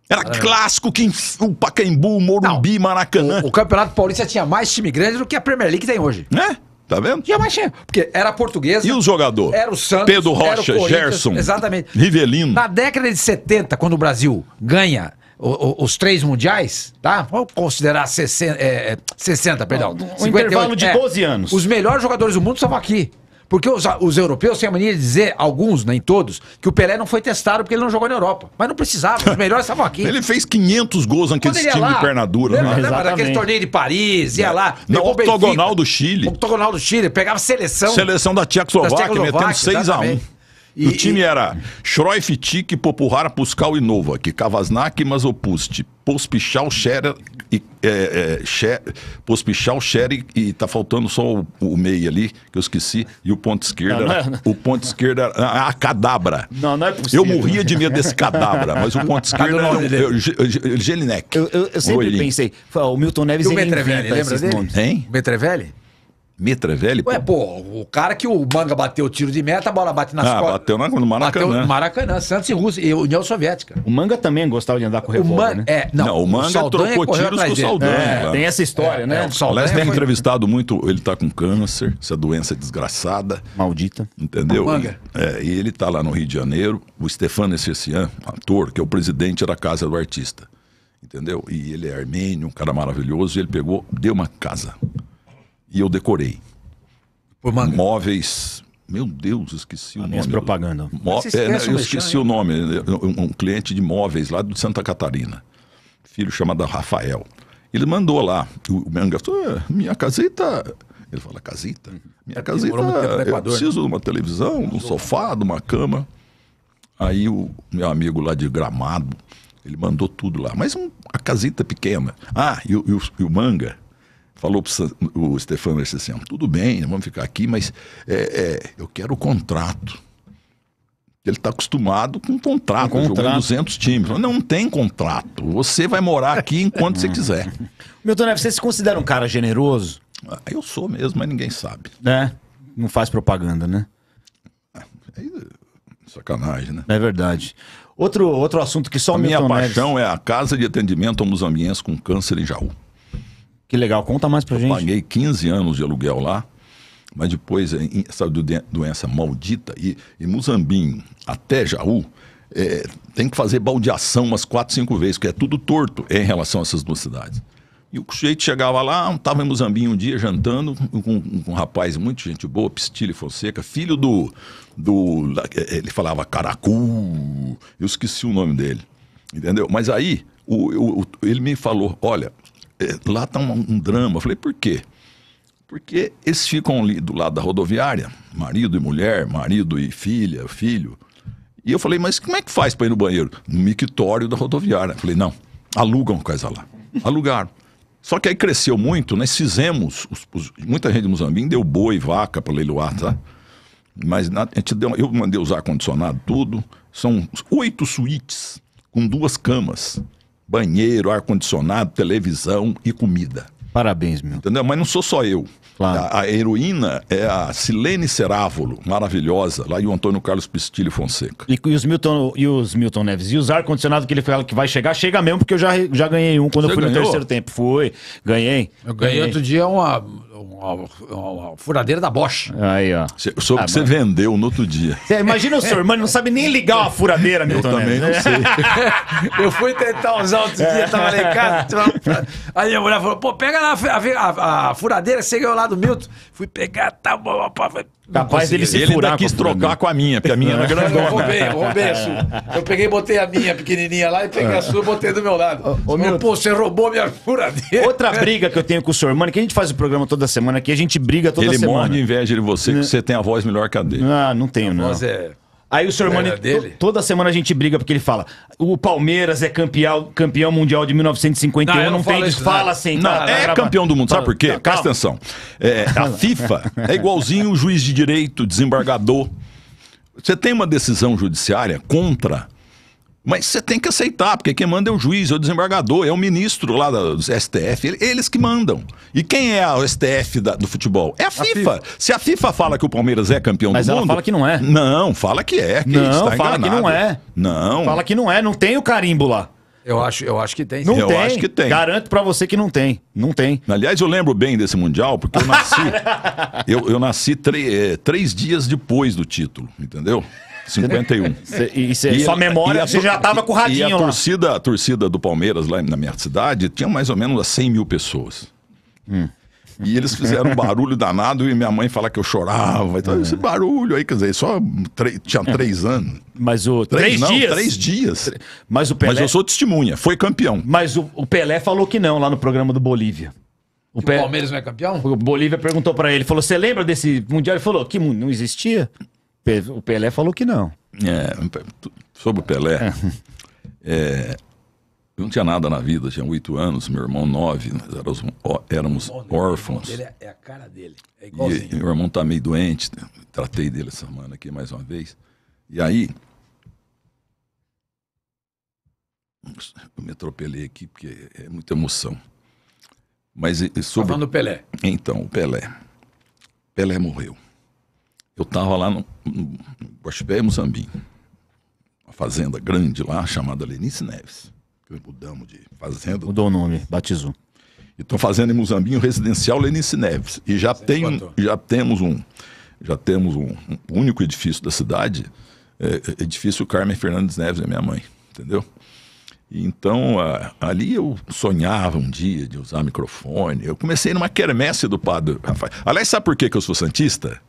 Era Caramba. É. clássico que o Pacaembu, o Morumbi, Não, Maracanã. O, o, Campeonato Paulista tinha mais time grande do que a Premier League tem hoje. Né? Tá vendo? E a baixinha. Porque era portuguesa. E o jogador? Era o Santos. Pedro Rocha, Gerson. Exatamente. Rivelino. Na década de 70, quando o Brasil ganha o, o, os três mundiais, tá? Vamos considerar 60, é, 60 é, perdão. Um intervalo de é, 12 anos. Os melhores jogadores do mundo estavam aqui. Porque os, os europeus têm a mania de dizer, alguns, nem todos, que o Pelé não foi testado porque ele não jogou na Europa. Mas não precisava, os melhores estavam aqui. [LAUGHS] ele fez 500 gols naquele time lá, de perna dura. Né? Naquele torneio de Paris, ia é. lá. Na octogonal do Chile. Octogonal do Chile, pegava seleção. Seleção da Tchecoslováquia, metendo 6x1. E, o time e... era Schroif, Tic, Popuhara, Puskal e Nova, que Kavasnak, Mazopust, Pospichal, Scherer e é, é, Xer, Pospichal, Sherry e tá faltando só o, o meio ali, que eu esqueci, e o ponto esquerda. Não, não é, o ponto esquerda, a, ah, a cadabra. Não, não é possível. Eu morria de medo desse cadabra, mas o ponto esquerda era é, o Gelinek. Eu, eu, eu, sempre Oi, pensei, o Milton Neves e o Betrevelli, lembra Nomes. Hein? Betrevelli? Mitra é velho? Ué, pô, o cara que o Manga bateu o tiro de meta, a bola bate nas ah, costas. bateu no Maracanã. Bateu no Maracanã, Santos e Rússia, e União Soviética. O Manga também gostava de andar com o revólver, né? É, não, não o, Manga trocou tiros com o Saldanha. É, tem essa história, é, né? É, Aliás, tem foi... entrevistado muito, ele tá com câncer, essa doença desgraçada. Maldita. Entendeu? O Manga. E, é, e ele tá lá no Rio de Janeiro, o Stefano Essessian, ator, que é o presidente da Casa do Artista. Entendeu? E ele é armênio, um cara maravilhoso, e ele pegou, deu uma casa e eu decorei. Uma... Móveis. Meu Deus, esqueci o nome. propaganda. É, né, eu esqueci o nome. Um, um cliente de móveis lá de Santa Catarina. Filho chamado Rafael. Ele mandou lá. O Menga falou: ah, minha casita. Ele fala: casita? Minha é, casita. Eu né? preciso né? de uma televisão, de um sofá, de uma cama. Aí o meu amigo lá de Gramado, ele mandou tudo lá. Mas um, a casita pequena. Ah, e, e o, e o Manga, falou para o Stefano assim, tudo bem, vamos ficar aqui, mas é, é, eu quero o contrato. Ele está acostumado com contrato, um contrato. jogando 200 times. Não tem contrato. Você vai morar aqui enquanto você [LAUGHS] quiser. Milton Neves, você se considera um cara generoso? Ah, eu sou mesmo, mas ninguém sabe. É, não faz propaganda, né? Ah, é sacanagem, né? É verdade. Outro, outro assunto que só a Milton minha paixão Neves... é a Casa de Atendimento a Musambienses com Câncer em Jaú. Que legal, conta mais pra eu gente. Paguei 15 anos de aluguel lá, mas depois é, essa doença maldita e, e Muzambinho até Jaú é, tem que fazer baldeação umas 4, 5 vezes, porque é tudo torto em relação a essas duas cidades. E o sujeito chegava lá, estava em Muzambinho um dia jantando com, um, um rapaz muito gente boa, Pistilho Fonseca, filho do, do. É, é, ele falava Caracu, eu esqueci o nome dele, entendeu? Mas aí o, o, ele me falou: olha, é, lá está um, um, drama. Eu falei, por quê? Porque eles ficam ali do lado da rodoviária, marido e mulher, marido e filha, filho. E eu falei, mas como é que faz para ir no banheiro? No mictório da rodoviária. Eu falei, não, alugam coisa lá. Alugaram. Só que aí cresceu muito, nós fizemos, os, os, muita gente de Moçambique deu boi, vaca para leiloar, tá? Mas na, a gente deu, eu mandei usar ar-condicionado, tudo. São oito suítes com duas camas banheiro, ar-condicionado, televisão e comida. Parabéns, meu. Entendeu? Mas não sou só eu. Claro. A, a, heroína é a Silene Cerávolo, maravilhosa, lá e o Antônio Carlos Pistilho Fonseca. E, e, os, Milton, e os Milton Neves? E os ar-condicionado que ele fala que vai chegar, chega mesmo, porque eu já, já ganhei um quando Você eu fui ganhou? no terceiro tempo. Foi, ganhei. Eu ganhei, ganhei. outro dia uma uma, furadeira da Bosch. Aí, ó. Cê, soube ah, que você vendeu no outro dia. É, imagina o seu irmão, ele não sabe nem ligar uma furadeira, meu Eu também não né? sei. [LAUGHS] Eu fui tentar usar outro dia, é. tava lá em casa. Aí minha mulher falou: pô, pega lá a, a, a, furadeira, você ganhou lá do Milton. Fui pegar, tá bom, rapaz. Capaz dele se ele furar. Ele quis trocar com a minha, porque a minha era é grandona. Roubei, roubei a sua. Eu peguei, botei a minha pequenininha lá e peguei a é. sua e botei do meu lado. Ô, meu... Pô, você roubou minha furadeira. Outra briga que eu tenho com o senhor, mano, que a gente faz o programa toda semana aqui, a gente briga toda ele semana. Ele morre de inveja de você, que né? você tem a voz melhor que a dele. Ah, não tenho, não. voz é... Aí o senhor Mani, dele? toda semana a gente briga porque ele fala: o Palmeiras é campeão, campeão mundial de 1951, não, não, não tem isso, fala assim. Não, é campeão do mundo, sabe por quê? Presta atenção. É, a [LAUGHS] FIFA é igualzinho o juiz de direito, desembargador. Você tem uma decisão judiciária contra mas você tem que aceitar, porque quem manda é o juiz, é o desembargador, é o ministro lá do STF, eles que mandam. E quem é a STF da, do futebol? É a, a FIFA. Se a FIFA fala que o Palmeiras é campeão Mas do mundo... Mas ela fala que não é. Não, fala que é. Que não, fala enganado. que não é. Não. Fala que não é, não tem o carimbo lá. Eu acho, eu acho que tem. Não eu tem. acho que tem. Garanto para você que não tem. Não tem. Aliás, eu lembro bem desse Mundial, porque eu nasci. [LAUGHS] eu, eu, nasci eh, três dias depois do título, entendeu? 51. e, e sua memória, e você já estava com o radinho e a lá. torcida, a torcida do Palmeiras, lá na minha cidade, tinha mais ou menos 100 mil pessoas. Hum. E eles fizeram um barulho danado e minha mãe fala que eu chorava. Então, Esse é. barulho aí, quer dizer, só tinha é. três anos. Mas o. Três, três não, dias? Três dias. Mas o Pelé. Mas eu sou testemunha, foi campeão. Mas o, o Pelé falou que não lá no programa do Bolívia. O, o Palmeiras não é campeão? O Bolívia perguntou para ele, falou: "Você lembra desse mundial?" Ele falou: "Que não existia?" O Pelé falou que não. É, sobre o Pelé, é, é não tinha nada na vida, tinha oito anos, meu irmão nove, nós éramos, ó, éramos órfãos. É, é a cara dele, é igualzinho. E, meu irmão tá meio doente, tratei dele essa semana aqui mais uma vez. E aí, eu me atropelei aqui porque é muita emoção. Mas sobre... Falando do Pelé. Então, o Pelé. Pelé morreu. Eu estava lá no, no Guaxupé, Moçambique, uma fazenda grande lá chamada Lenice Neves. Mudamos de fazenda. Mudou o nome, batizou. Então, fazenda em Muzambinho, residencial Lenice Neves. E já, tem, já temos um já temos um, um, único edifício da cidade, é, é edifício Carmen Fernandes Neves, é minha mãe, entendeu? Então, a, ali eu sonhava um dia de usar microfone. Eu comecei numa quermesse do Padre Rafael. Aliás, sabe por que, que eu sou santista?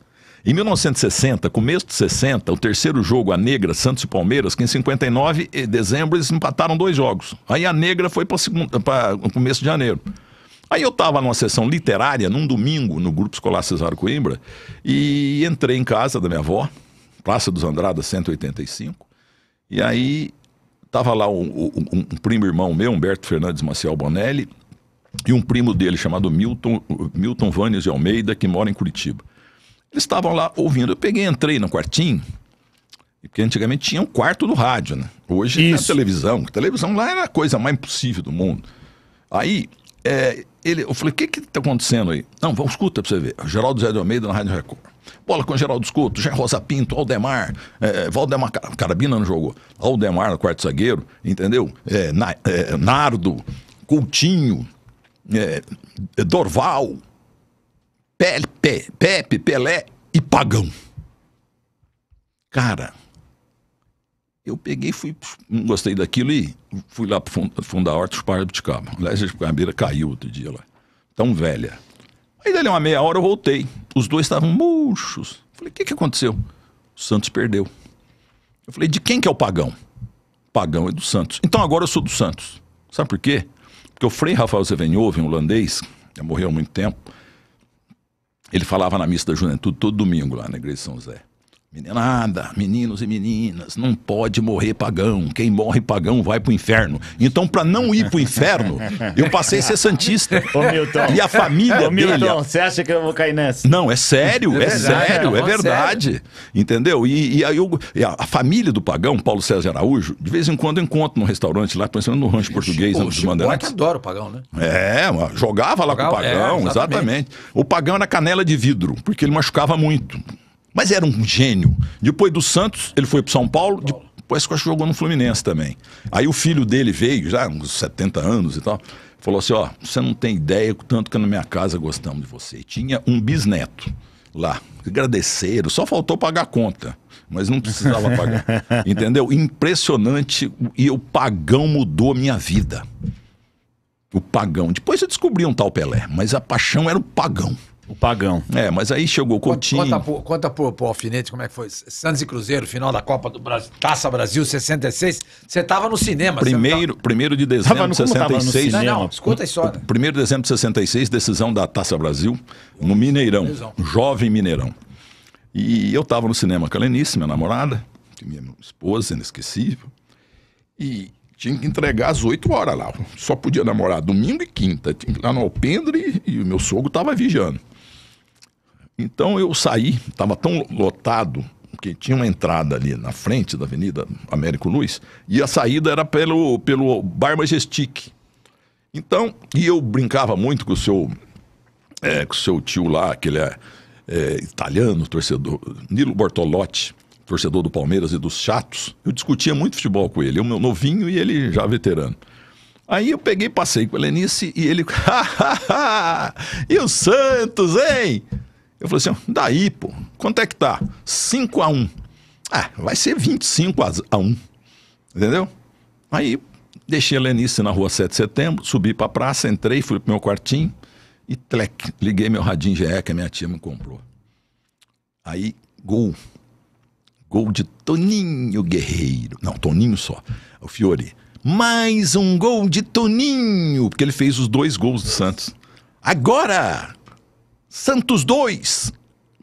Em 1960, começo de 60, o terceiro jogo, a Negra, Santos e Palmeiras, que em 59 de eh, dezembro eles empataram dois jogos. Aí a Negra foi para o começo de janeiro. Aí eu estava numa sessão literária, num domingo, no Grupo Escolar Cesário Coimbra, e entrei em casa da minha avó, Praça dos Andradas, 185, e aí estava lá um, um, um, primo irmão meu, Humberto Fernandes Maciel Bonelli, e um primo dele chamado Milton, Milton Vanes de Almeida, que mora em Curitiba. Eles estavam lá ouvindo. Eu peguei, entrei no quartinho, porque antigamente tinha um quarto no rádio, né? Hoje Isso. é televisão. televisão lá era é a coisa mais impossível do mundo. Aí, é, ele, eu falei, o que que tá acontecendo aí? Não, vamos, escuta pra você ver. Geraldo Zé de Almeida na Rádio Record. Bola com Geraldo Escuto, Jair Rosa Pinto, Aldemar, é, Valdemar, Carabina não jogou. Aldemar no quarto zagueiro, entendeu? É, na, é, Nardo, Coutinho, é, Dorval, Pepe, Pepe, Pelé e Pagão. Cara, eu peguei, fui, não gostei daquilo e fui lá para o Fundo Horta para Arbiticaba. Aliás, a beira caiu outro dia lá. Tão velha. Aí dali uma meia hora eu voltei. Os dois estavam murchos. Falei, o que, que aconteceu? O Santos perdeu. Eu falei, de quem que é o Pagão? Pagão é do Santos. Então agora eu sou do Santos. Sabe por quê? Porque o Frei Rafael Zevenhoven, um holandês, já morreu há muito tempo, ele falava na missa da juventude todo domingo lá na igreja de São José. Meninada, meninos e meninas, não pode morrer pagão. Quem morre pagão vai pro inferno. Então, para não ir pro inferno, [LAUGHS] eu passei a ser santista. Ô, Milton. E a família Ô, Milton, você acha que eu vou cair nessa? Não, é sério, é, é verdade, sério, é, é verdade. Sério. Entendeu? E, e aí eu, e a, a, família do pagão, Paulo César Araújo, de vez em quando eu encontro no restaurante lá, pensando no rancho português, né, Chico, dos Bandeirantes. Eu adoro o pagão, né? É, jogava lá jogava, com o pagão, é, exatamente. exatamente. O pagão era canela de vidro, porque ele machucava muito. Mas era um gênio. Depois do Santos, ele foi para São Paulo, depois que jogou no Fluminense também. Aí o filho dele veio, já uns 70 anos e tal, falou assim: ó, você não tem ideia o tanto que na minha casa gostamos de você. tinha um bisneto lá. Agradeceram, só faltou pagar a conta, mas não precisava [LAUGHS] pagar. Entendeu? Impressionante. E o pagão mudou a minha vida. O pagão. Depois eu descobri um tal Pelé, mas a paixão era o pagão. O pagão. É, mas aí chegou o Coutinho. Conta, conta, conta pro, pro alfinete como é que foi. Santos e Cruzeiro, final da Copa do Brasil, Taça Brasil 66. Você estava no cinema. Primeiro, tava... primeiro de dezembro tava no, 66. Tava não, não, escuta a primeiro de dezembro de 66, decisão da Taça Brasil no Mineirão. Decisão. Jovem Mineirão. E eu estava no cinema com a Lenice, minha namorada, minha esposa, inesquecível. E tinha que entregar às 8 horas lá. Só podia namorar domingo e quinta. Tinha que ir lá no Alpendre e o meu sogro estava vigiando. Então eu saí, estava tão lotado, que tinha uma entrada ali na frente da Avenida Américo Luz, e a saída era pelo, pelo Bar Majestic. Então, e eu brincava muito com o seu, é, com o seu tio lá, que ele é, é italiano, torcedor, Nilo Bortolotti, torcedor do Palmeiras e dos Chatos. Eu discutia muito futebol com ele, eu meu novinho e ele já veterano. Aí eu peguei, passei com o Lenice e ele. [LAUGHS] e o Santos, hein? Eu falei assim: daí, pô, quanto é que tá? 5 a 1. Ah, vai ser 25 a 1. Entendeu? Aí deixei a Lenice na rua 7 de setembro, subi pra praça, entrei, fui pro meu quartinho e tlec, liguei meu radinho GE que a minha tia me comprou. Aí, gol. Gol de Toninho Guerreiro. Não, Toninho só. O Fiore. Mais um gol de Toninho, porque ele fez os dois gols do Santos. Agora! Santos 2,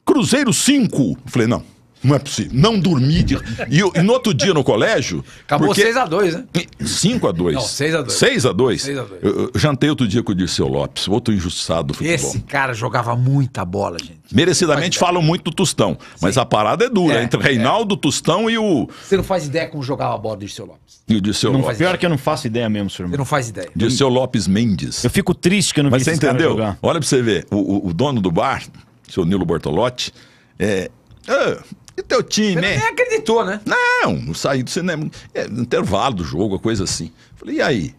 Cruzeiro 5. Falei, não, não é possível. Não dormi. De... E, e, no outro dia no colégio. Acabou 6x2, né? 5x2. Não, 6x2. 6x2. 6 Eu, eu jantei outro dia com o Dirceu Lopes, outro injustiçado do futebol. Esse cara jogava muita bola, gente. Merecidamente falam muito do Tostão, mas a parada é dura. É, entre é. Reinaldo, é. Tostão e o. Você não faz ideia como jogava a bola do Dirceu Lopes. E o Dirceu Lopes. Pior que eu não faço ideia mesmo, senhor. Você não faz ideia. Dirceu Lopes Mendes. Eu fico triste que eu não mas vi Mas você entendeu? Olha pra você ver. O, o, o, dono do bar, seu Nilo Bortolotti, é. Ah, teu time? Você nem acreditou, né? Não, não saí do cinema. É, intervalo do jogo, coisa assim. Falei, e aí?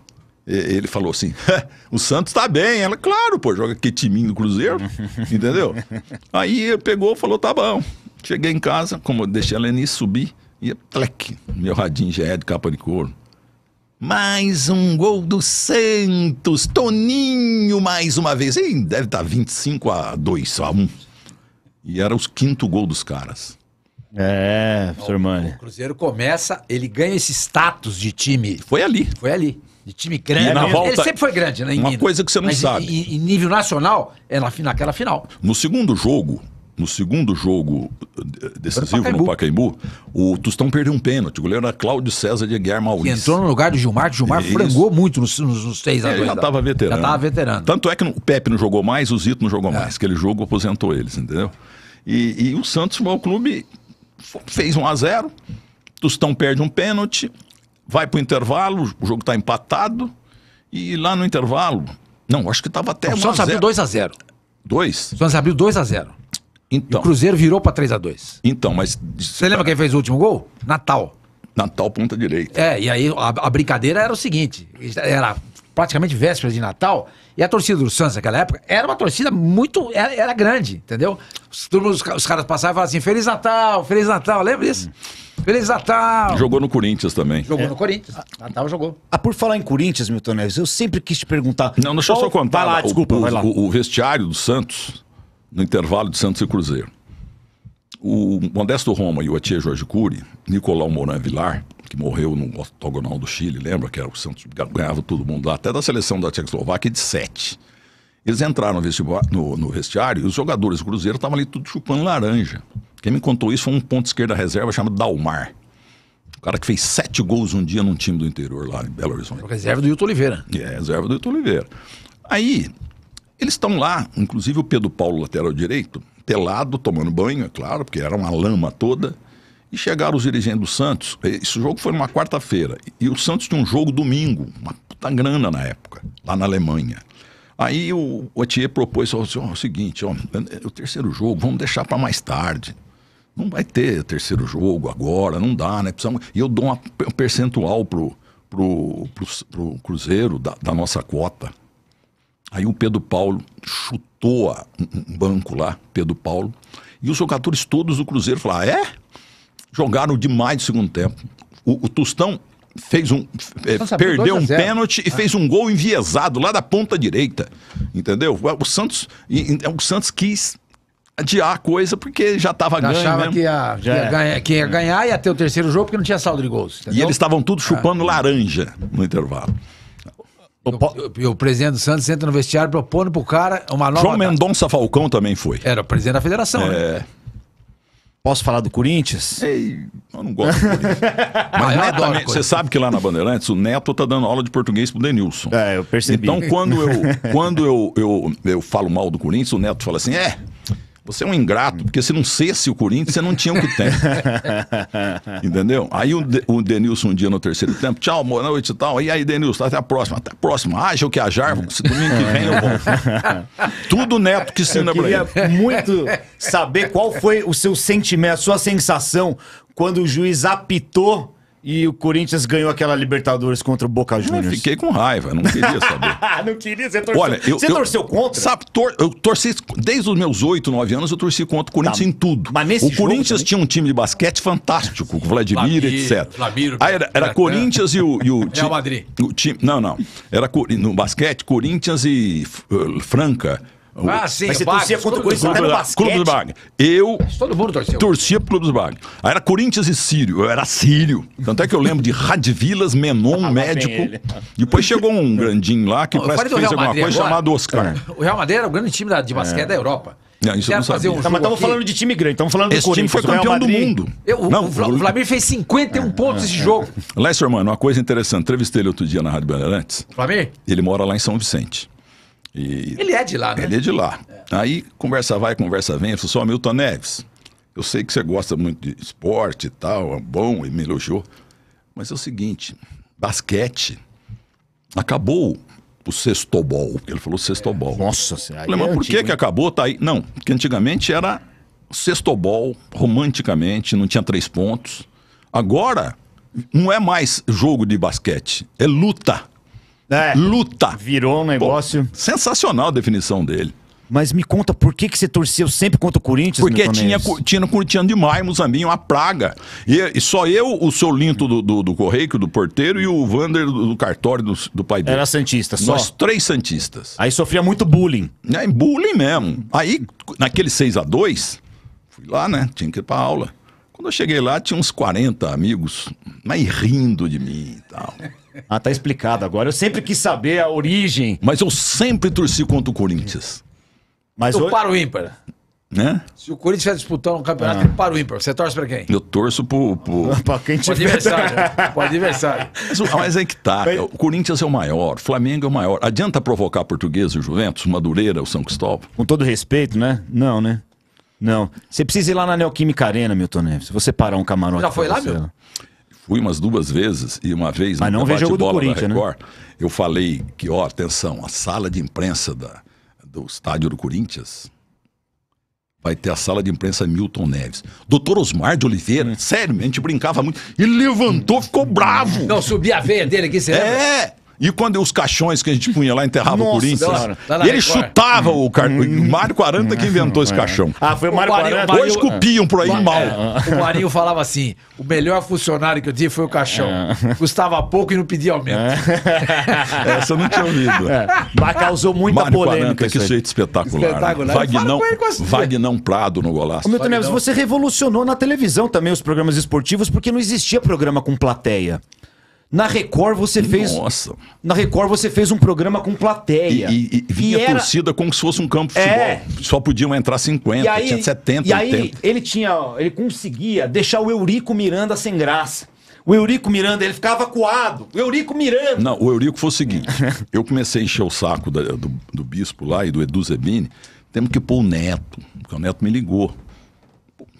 Ele falou assim: [LAUGHS] o Santos tá bem. Ela, claro, pô, joga que timinho do Cruzeiro, [LAUGHS] entendeu? Aí ele pegou falou: tá bom. Cheguei em casa, como eu deixei a Leni subir, e plec, meu radinho já é de capa de couro. Mais um gol do Santos, Toninho mais uma vez. Ih, deve estar tá 25 a 2 a 1. E era o quinto gol dos caras. É, então, Sormani. O Cruzeiro começa, ele ganha esse status de time. Foi ali. Foi ali. De time grande. na ele volta, ele sempre foi grande, né? Em uma Minas. coisa que você não Mas sabe. Em, em, nível nacional, é na, naquela final. No segundo jogo, no segundo jogo decisivo Pacaembu. no Pacaembu, o Tostão perdeu um pênalti. O goleiro era Cláudio César de Aguiar Maurício. Que entrou no lugar do Gilmar. O Gilmar Isso. frangou muito nos, nos, nos três é, Já estava veterano. Já estava veterano. Tanto é que o Pepe não jogou mais, o Zito não jogou é. mais. Aquele jogo aposentou eles, entendeu? E, e o Santos foi o clube fez 1 a 0 Tostão perde um pênalti, vai para o intervalo, o jogo está empatado. E lá no intervalo, não, acho que estava até. Não, o Santos abriu 2x0. 2? O Santos abriu 2x0. Então. E o então. Cruzeiro virou para 3x2. Então, mas. Você lembra quem fez o último gol? Natal. Natal, ponta direita. É, e aí a, a brincadeira era o seguinte: era praticamente véspera de Natal, e a torcida do Santos naquela época era uma torcida muito. era, era grande, entendeu? Os, os, os caras passavam e falavam assim: Feliz Natal, Feliz Natal, lembra disso? Hum. Feliz Natal! Jogou no Corinthians também. Jogou é. no Corinthians. Natal jogou. Ah, por falar em Corinthians, Milton Neves, eu sempre quis te perguntar. Não, deixa eu só contar. Vai lá, desculpa, o, vai lá. O, o vestiário do Santos, no intervalo de Santos e Cruzeiro. O Modesto Roma e o Atia Jorge Cury, Nicolau Moran Vilar, que morreu no octogonal do Chile, lembra que era o Santos ganhava todo mundo lá, até da seleção da Tchecoslováquia de sete. Eles entraram no, no, no vestiário e os jogadores do Cruzeiro estavam ali tudo chupando laranja. Quem me contou isso foi um ponto da reserva chamado Dalmar. O cara que fez sete gols um dia num time do interior lá em Belo Horizonte. Reserva do Hilton Oliveira. É, reserva do Hilton Oliveira. Aí, eles estão lá, inclusive o Pedro Paulo, lateral direito, pelado, tomando banho, é claro, porque era uma lama toda. E chegaram os dirigentes do Santos. Esse jogo foi numa quarta-feira. E o Santos tinha um jogo domingo, uma puta grana na época, lá na Alemanha. Aí o Atier propôs assim, oh, o seguinte, é o terceiro jogo, vamos deixar para mais tarde. Não vai ter terceiro jogo agora, não dá, né? Precisamos... E eu dou uma, um percentual pro, pro, pro, pro Cruzeiro da, da, nossa cota. Aí o Pedro Paulo chutou um banco lá, Pedro Paulo, e os jogadores todos do Cruzeiro falaram, ah, é? Jogaram demais no segundo tempo. O, o Tostão fez um é, perdeu um pênalti e ah. fez um gol enviesado lá da ponta direita, entendeu? O Santos, é, o Santos quis adiar a coisa porque já estava ganho achava que ia, que ia, é. ganha, que ia é. ganhar, ia ter o terceiro jogo porque não tinha saldo de gols. Entendeu? E eles estavam tudo ah. chupando ah. laranja no intervalo. O, o, o, presidente do Santos entra no vestiário propondo pro cara uma nova. João Mendonça Falcão também foi. Era o presidente da federação, né? é. né? Posso falar do Corinthians? Ei, eu não gosto do Corinthians. [LAUGHS] Mas eu adoro Você sabe que lá na Bandeirantes, o Neto tá dando aula de português pro Denilson. É, eu percebi. Então, quando eu, [LAUGHS] quando eu, eu, eu falo mal do Corinthians, o Neto fala assim, é, você é um ingrato, porque se não cesse o Corinthians, você não tinha o que tem. [LAUGHS] Entendeu? Aí o, de, o Denilson um dia no terceiro tempo, tchau, boa noite e tal. E aí, Denilson, até a próxima. Até a próxima. Haja o que ajar, domingo que vem eu vou. [LAUGHS] Tudo neto que ensina pra ele. muito saber qual foi o seu sentimento, a sua sensação quando o juiz apitou e o Corinthians ganhou aquela Libertadores contra o Boca Juniors. Eu fiquei com raiva, não queria saber. [LAUGHS] Ah, não queria, você torceu, Olha, eu, você eu, torceu contra? Sabe, tor, eu torci, desde os meus 8, 9 anos, eu torci contra o Corinthians tá. em tudo. Mas nesse o Corinthians também? tinha um time de basquete fantástico, com o Vladimir, Flamir, etc. Flamiro, Aí era, era Corinthians e o... E o [LAUGHS] Real Madrid. O time, não, não. Era no basquete, Corinthians e uh, Franca. Ah, sim, Mas você torcia contra o Corinthians até no basquete. Clube do Bagre. Eu é, todo mundo torcia. torcia pro Clube do Bagre. Aí ah, era Corinthians e Sírio, eu era Sírio. Tanto é que eu lembro de Radvilas, Menon, ah, médico. Depois chegou um grandinho lá que parece que fez alguma Madrid coisa agora. chamado Oscar. É, o Real Madrid era o grande time da- de basquete é. da Europa. Não, isso eu não Quero fazer sabia. um Tá, mas estamos falando de time grande, estamos falando Esse do time foi campeão do mundo. Eu- o, não, o o Flamengo fez 51 pontos nesse jogo. Lester, mano, uma coisa interessante. Entrevistei ele outro dia na Rádio Bandeirantes. Flamengo? Ele mora lá em São Vicente. E ele é de lá, né? Ele é de lá. É. Aí conversa vai, conversa vem. Eu falei, só Milton Neves, eu sei que você gosta muito de esporte e tal, é bom, e me elogiou. Mas é o seguinte, basquete, acabou o sextobol. Ele falou sextobol. É. Nossa senhora. Falei, mas é por antigo, que, que acabou? Tá aí. Não, porque antigamente era sextobol, romanticamente, não tinha três pontos. Agora, não é mais jogo de basquete, é luta. É. Luta. Virou um negócio. Pô, sensacional a definição dele. Mas me conta por que, que você torceu sempre contra o Corinthians? Porque tinha, tinha corintiano a mim uma praga. E, e, só eu, o seu Linto do, do, do Correio, é do porteiro, e o Vander do, do cartório do, do, pai dele. Era Santista, só? Nós três Santistas. Aí sofria muito bullying. É, bullying mesmo. Aí, naquele 6 a 2 fui lá, né? Tinha que ir pra aula. Quando eu cheguei lá, tinha uns 40 amigos, mas rindo de mim e tal. Ah, tá explicado agora. Eu sempre quis saber a origem. Mas eu sempre torci contra o Corinthians. Mas eu hoje... paro ímpar. Né? Se o Corinthians vai disputar um campeonato, ah. para o ímpar. Você torce para quem? Eu torço pro. pro... [LAUGHS] pra quem tiver. Pro adversário. pro adversário. Mas, mas é que tá. O Corinthians é o maior, Flamengo é o maior. Adianta provocar português, o Juventus, Madureira, o São Cristóvão? Com todo respeito, né? Não, né? Não. Você precisa ir lá na Neoquímica Arena, Milton Neves. Você parar um camarote. Já foi lá, meu? fui umas duas vezes e uma vez Mas não vejo do Corinthians, né? Record, né? eu falei que, ó, atenção, a sala de imprensa da, do estádio do Corinthians vai ter a sala de imprensa Milton Neves. Doutor Osmar de Oliveira, hum. sério, a gente brincava muito. Ele levantou, ficou bravo. Não, subi a veia dele aqui, você É! Lembra? E quando os caixões que a gente punha lá enterrava Nossa, o Corinthians, Deus, tá e ele Record. chutava o car... Hum, Mário 40 que inventou esse hum. caixão. Ah, foi o Mário Os Dois copiam por aí hum. mal. É, o Marinho falava assim: o melhor funcionário que eu tive foi o caixão. É. Custava pouco e não pedia aumento. É. Essa eu não tinha ouvido. É. Mas causou muita Mário polêmica. 40, que sujeito espetacular. Né? espetacular. Vagnão, Vagnão Prado no golaço. Ô, meu Neves, você revolucionou na televisão também os programas esportivos, porque não existia programa com plateia. Na Record você fez. Nossa. Na Record você fez um programa com plateia. E, e, e vinha e era... torcida como se fosse um campo de é. futebol. É. Só podiam entrar 50, aí, tinha 70. E aí 80. ele tinha, ele conseguia deixar o Eurico Miranda sem graça. O Eurico Miranda, ele ficava coado. O Eurico Miranda. Não, o Eurico foi o seguinte: [LAUGHS] eu comecei a encher o saco da, do, do bispo lá e do Edu Zebini. Temos que pôr o neto, porque o neto me ligou.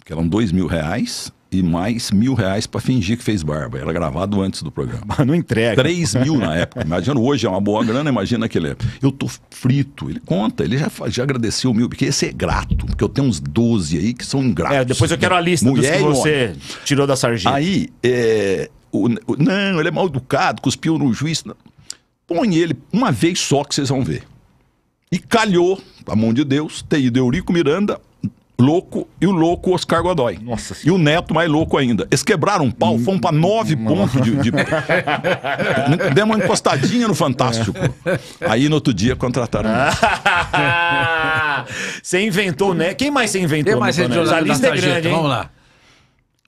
Que eram dois mil reais e mais mil reais para fingir que fez barba. Era gravado antes do programa. Mas não entrega. Três mil na época. Imagina hoje, é uma boa grana, imagina aquele. É. Eu tô frito. Ele conta, ele já, já agradeceu mil, porque esse é grato, porque eu tenho uns 12 aí que são ingratos. É, depois eu quero a lista Mulher dos que você homem. tirou da sargento. Aí, é, o, o, não, ele é mal educado, cuspiu no juiz. Põe ele uma vez só que vocês vão ver. E calhou, a mão de Deus, ter ido Eurico Miranda louco e o louco Oscar Godoy. Nossa e o neto mais louco ainda. Eles quebraram um pau, foram para nove hum. pontos de. de... [LAUGHS] Demos uma encostadinha no Fantástico. Aí no outro dia contrataram. [LAUGHS] você inventou, né? Quem mais você inventou? Quem mais você inventou? A lista é grande, hein? Vamos lá.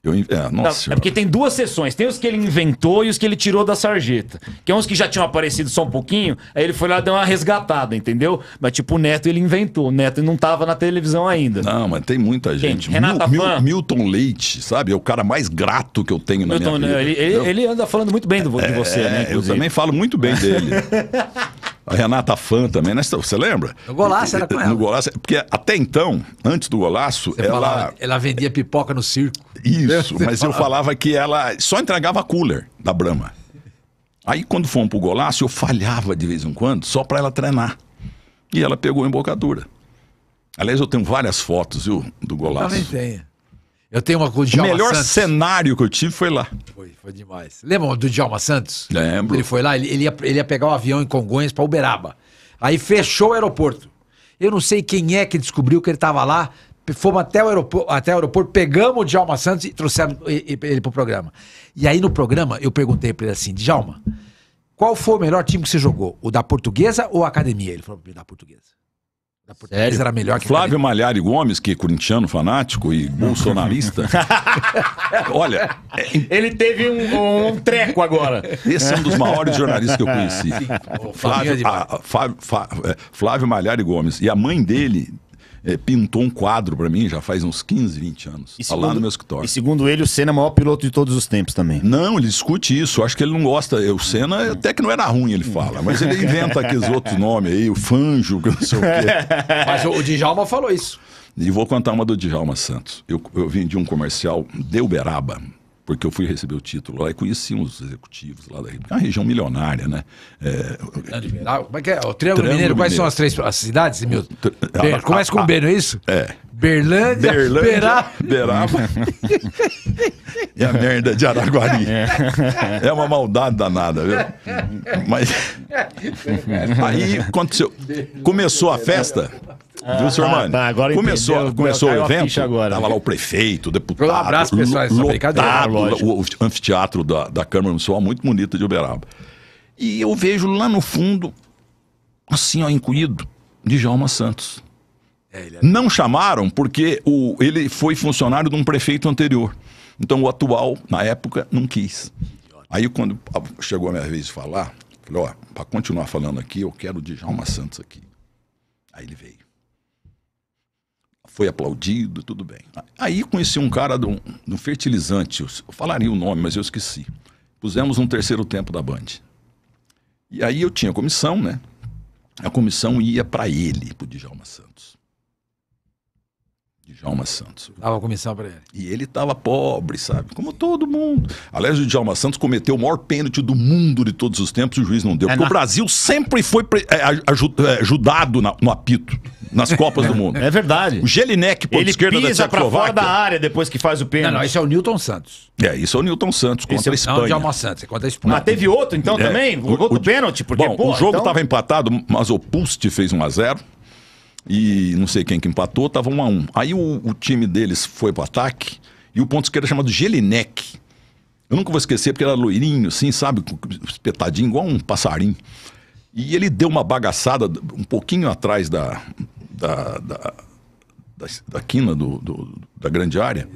Eu, é, nossa é porque tem duas sessões. Tem os que ele inventou e os que ele tirou da sarjeta. Que é uns que já tinham aparecido só um pouquinho, aí ele foi lá deu uma resgatada, entendeu? Mas tipo, o Neto ele inventou. O Neto não tava na televisão ainda. Não, mas tem muita gente. Quem? Renata Mil, Milton Leite, sabe? É o cara mais grato que eu tenho na Milton, minha vida. Ele, ele, ele, anda falando muito bem do, de você, né? É, inclusive. Eu também falo muito bem dele. [LAUGHS] a Renata Fã também, né? Você lembra? No golaço era com [LAUGHS] ela. No golaço, porque até então, antes do golaço, Você ela. Falava, ela vendia pipoca no circo. Isso, Você mas falava. eu falava que ela só entregava cooler da Brahma. Aí quando fomos pro golaço, eu falhava de vez em quando, só para ela treinar. E ela pegou a embocadura. Aliás, eu tenho várias fotos, viu, do golaço. Eu também tenho. Eu tenho uma com o Djalma O melhor Santos. cenário que eu tive foi lá. Foi, foi demais. Lembra do Djalma Santos? Lembro. Ele foi lá, ele, ele, ia, ele ia pegar o um avião em Congonhas para Uberaba. Aí fechou o aeroporto. Eu não sei quem é que descobriu que ele estava lá. Fomos até o, aeroporto, até o aeroporto, pegamos o Djalma Santos e trouxemos ele pro programa. E aí no programa eu perguntei para ele assim, Djalma, qual foi o melhor time que você jogou? O da Portuguesa ou a Academia? Ele falou, da Portuguesa. Da Sério? era melhor que Flávio Malhari Gomes, que é corintiano fanático e [LAUGHS] bolsonarista. [LAUGHS] Olha. É... Ele teve um, um, treco agora. Esse é um dos maiores jornalistas que eu [LAUGHS] ah, conheci. Flávio, a, é a, Flávio, ah, é, Flávio Malhari Gomes. E a mãe dele é, pintou um quadro para mim já faz uns 15, 20 anos. E segundo, tá lá no meu escritório. E segundo ele, o Senna é o maior piloto de todos os tempos também. Não, ele discute isso. Acho que ele não gosta. O Senna até que não era ruim, ele fala. Mas ele inventa aqueles outros nomes aí, o Fanjo, que não sei o quê. [LAUGHS] Mas o Djalma falou isso. E vou contar uma do Djalma Santos. Eu, eu de um comercial de Uberaba porque eu fui receber o título lá e conheci uns executivos lá da é uma região milionária, né? É, é como é que é? O Triângulo, Triângulo Mineiro, quais Mineiro. são as três as cidades, meu? começa com B, não é isso? É. Berlândia, Berlândia Berá... e [LAUGHS] é a merda de Araguari. É uma maldade danada, viu? Mas [LAUGHS] aí aconteceu. Começou a festa, ah, Viu, senhor ah, tá, agora começou, entendeu, começou o evento. Agora. Tava lá o prefeito, o deputado. Um abraço, pessoal. É lotado, é, o, o anfiteatro da, da Câmara Municipal, muito bonita de Uberaba. E eu vejo lá no fundo, assim, ó, de Djalma Santos. É, é... Não chamaram porque o, ele foi funcionário de um prefeito anterior. Então o atual, na época, não quis. Aí quando chegou a minha vez de falar, falei, ó, para continuar falando aqui, eu quero o Djalma Santos aqui. Aí ele veio foi aplaudido, tudo bem. Aí conheci um cara do fertilizante, eu falaria o nome, mas eu esqueci. Pusemos um terceiro tempo da Band. E aí eu tinha comissão, né? A comissão ia para ele, pro Djalma Santos. Djalma Santos. Dava comissão para ele. E ele tava pobre, sabe? Como todo mundo. Aliás, o Djalma Santos cometeu o maior pênalti do mundo de todos os tempos e o juiz não deu. É porque na... o Brasil sempre foi é, é, ajudado na... no apito nas Copas do Mundo. É verdade. O Jelinek, ponta Ele esquerda da pisa pra fora da área depois que faz o pênalti. não, esse é o Newton Santos. É, isso é o Nilton Santos contra é a Não, o Espanha. Djalma Santos, é contra a Espanha. Mas teve outro, então, É, também? o- Outro o- pênalti? Porque, Bom, pô, o jogo então- estava empatado, mas o Pust fez 1 a 0 e não sei quem que empatou, tava 1 a 1. Aí o, o time deles foi pro ataque e o ponto esquerdo é chamado Gelinek. Eu nunca vou esquecer porque era loirinho, assim, sabe, espetadinho igual um passarinho. E ele deu uma bagaçada um pouquinho atrás da da, da, da, da quina do, do, da grande área.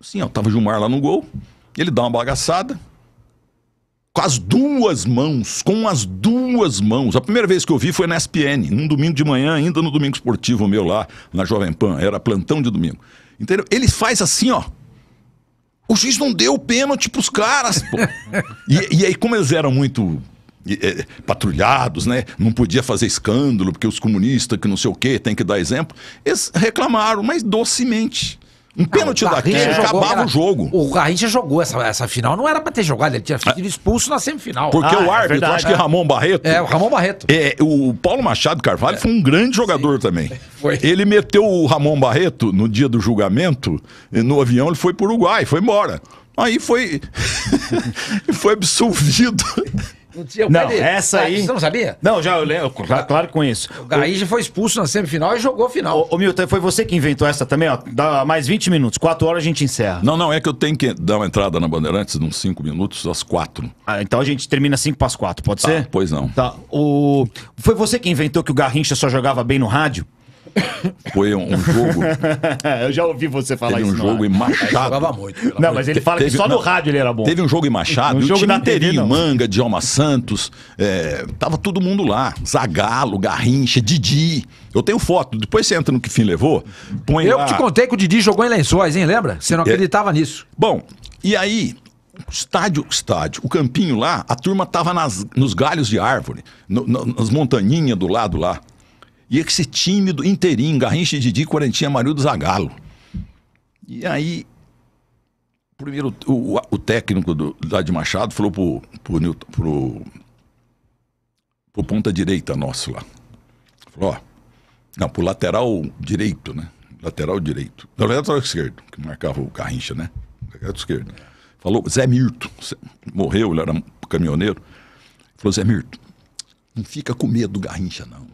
Sim, ó, tava Gilmar lá no gol. Ele dá uma bagaçada. Com as duas mãos, com as duas mãos. A primeira vez que eu vi foi na SPN, num domingo de manhã, ainda no domingo esportivo meu lá, na Jovem Pan, era plantão de domingo. Entendeu? Ele faz assim, ó. O juiz não deu pênalti pros caras, pô. e, e aí, como eles eram muito é, patrulhados, né? Não podia fazer escândalo, porque os comunistas, que não sei o quê, tem que dar exemplo. Eles reclamaram, mas docemente. Um pênalti daquele acabava era, o jogo. O Garrincha jogou essa, essa final, não era pra ter jogado, ele tinha sido ah. expulso na semifinal. Porque ah, o é árbitro, é verdade, acho é. que Ramon Barreto. É, o Ramon Barreto. É, o Paulo Machado Carvalho é. foi um grande jogador Sim. também. [LAUGHS] Foi. Ele meteu o Ramon Barreto no dia do julgamento, no avião, ele foi pro Uruguai, foi embora. Aí foi. [LAUGHS] foi absolvido. Não, não essa aí. você não sabia? Não, já eu lembro. Claro, claro com isso. O Gaíja o... foi expulso na semifinal e jogou final. Ô, Milton, foi você que inventou essa também, ó. Dá mais 20 minutos. 4 horas a gente encerra. Não, não, é que eu tenho que dar uma entrada na Bandeirantes uns 5 minutos às 4. Ah, então a gente termina 5 para as 4, pode tá, ser? Pois não. Tá. O... Foi você que inventou que o Garrincha só jogava bem no rádio? Foi um, um jogo. [LAUGHS] eu já ouvi você falar teve isso. um jogo em Machado. jogava muito. Não, mas ele fala teve, que só no rádio ele era bom. Teve um jogo em Machado, um jogo o time inteirinho, Manga, Dioma Santos, é, tava todo mundo lá. Zagalo, Garrincha, Didi. Eu tenho foto, depois você entra no que fim levou, põe Eu lá. te contei que o Didi jogou em Lençóis, hein, lembra? Você não é. acreditava é. nisso. Bom, e aí, estádio, estádio, o campinho lá, a turma tava nas, nos galhos de árvore, no, no, nas montaninhas do lado lá. E esse time inteirinho, Garrincha, Didi, Quarentinha, Marildo, Zagallo. E aí, primeiro, o, o técnico do, lá de Machado falou pro, pro, Newton, pro, pro ponta direita nosso lá. Falou, ó, não, pro lateral direito, né? Lateral direito. Não, lateral esquerdo, que marcava o Garrincha, né? Lateral esquerdo. Falou, Zé Mirto, morreu, ele era caminhoneiro. Falou, Zé Mirto, não fica com medo do Garrincha, não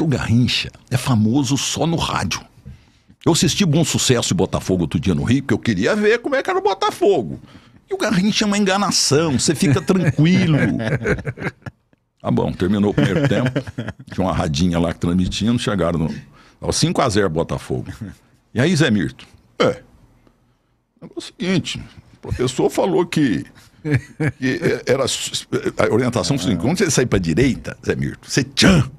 que o Garrincha é famoso só no rádio. Eu assisti Bom Sucesso e Botafogo outro dia no Rio, porque eu queria ver como é que era o Botafogo. E o Garrincha é uma enganação, você fica tranquilo. [LAUGHS] Tá bom, terminou o primeiro tempo. Tinha uma radinha lá que transmitindo, chegaram no. 5x0 Botafogo. E aí, Zé Mirto? É. É o seguinte, o professor falou que, que era a orientação seguinte: ah. quando você sair para direita, Zé Mirto, você tchan!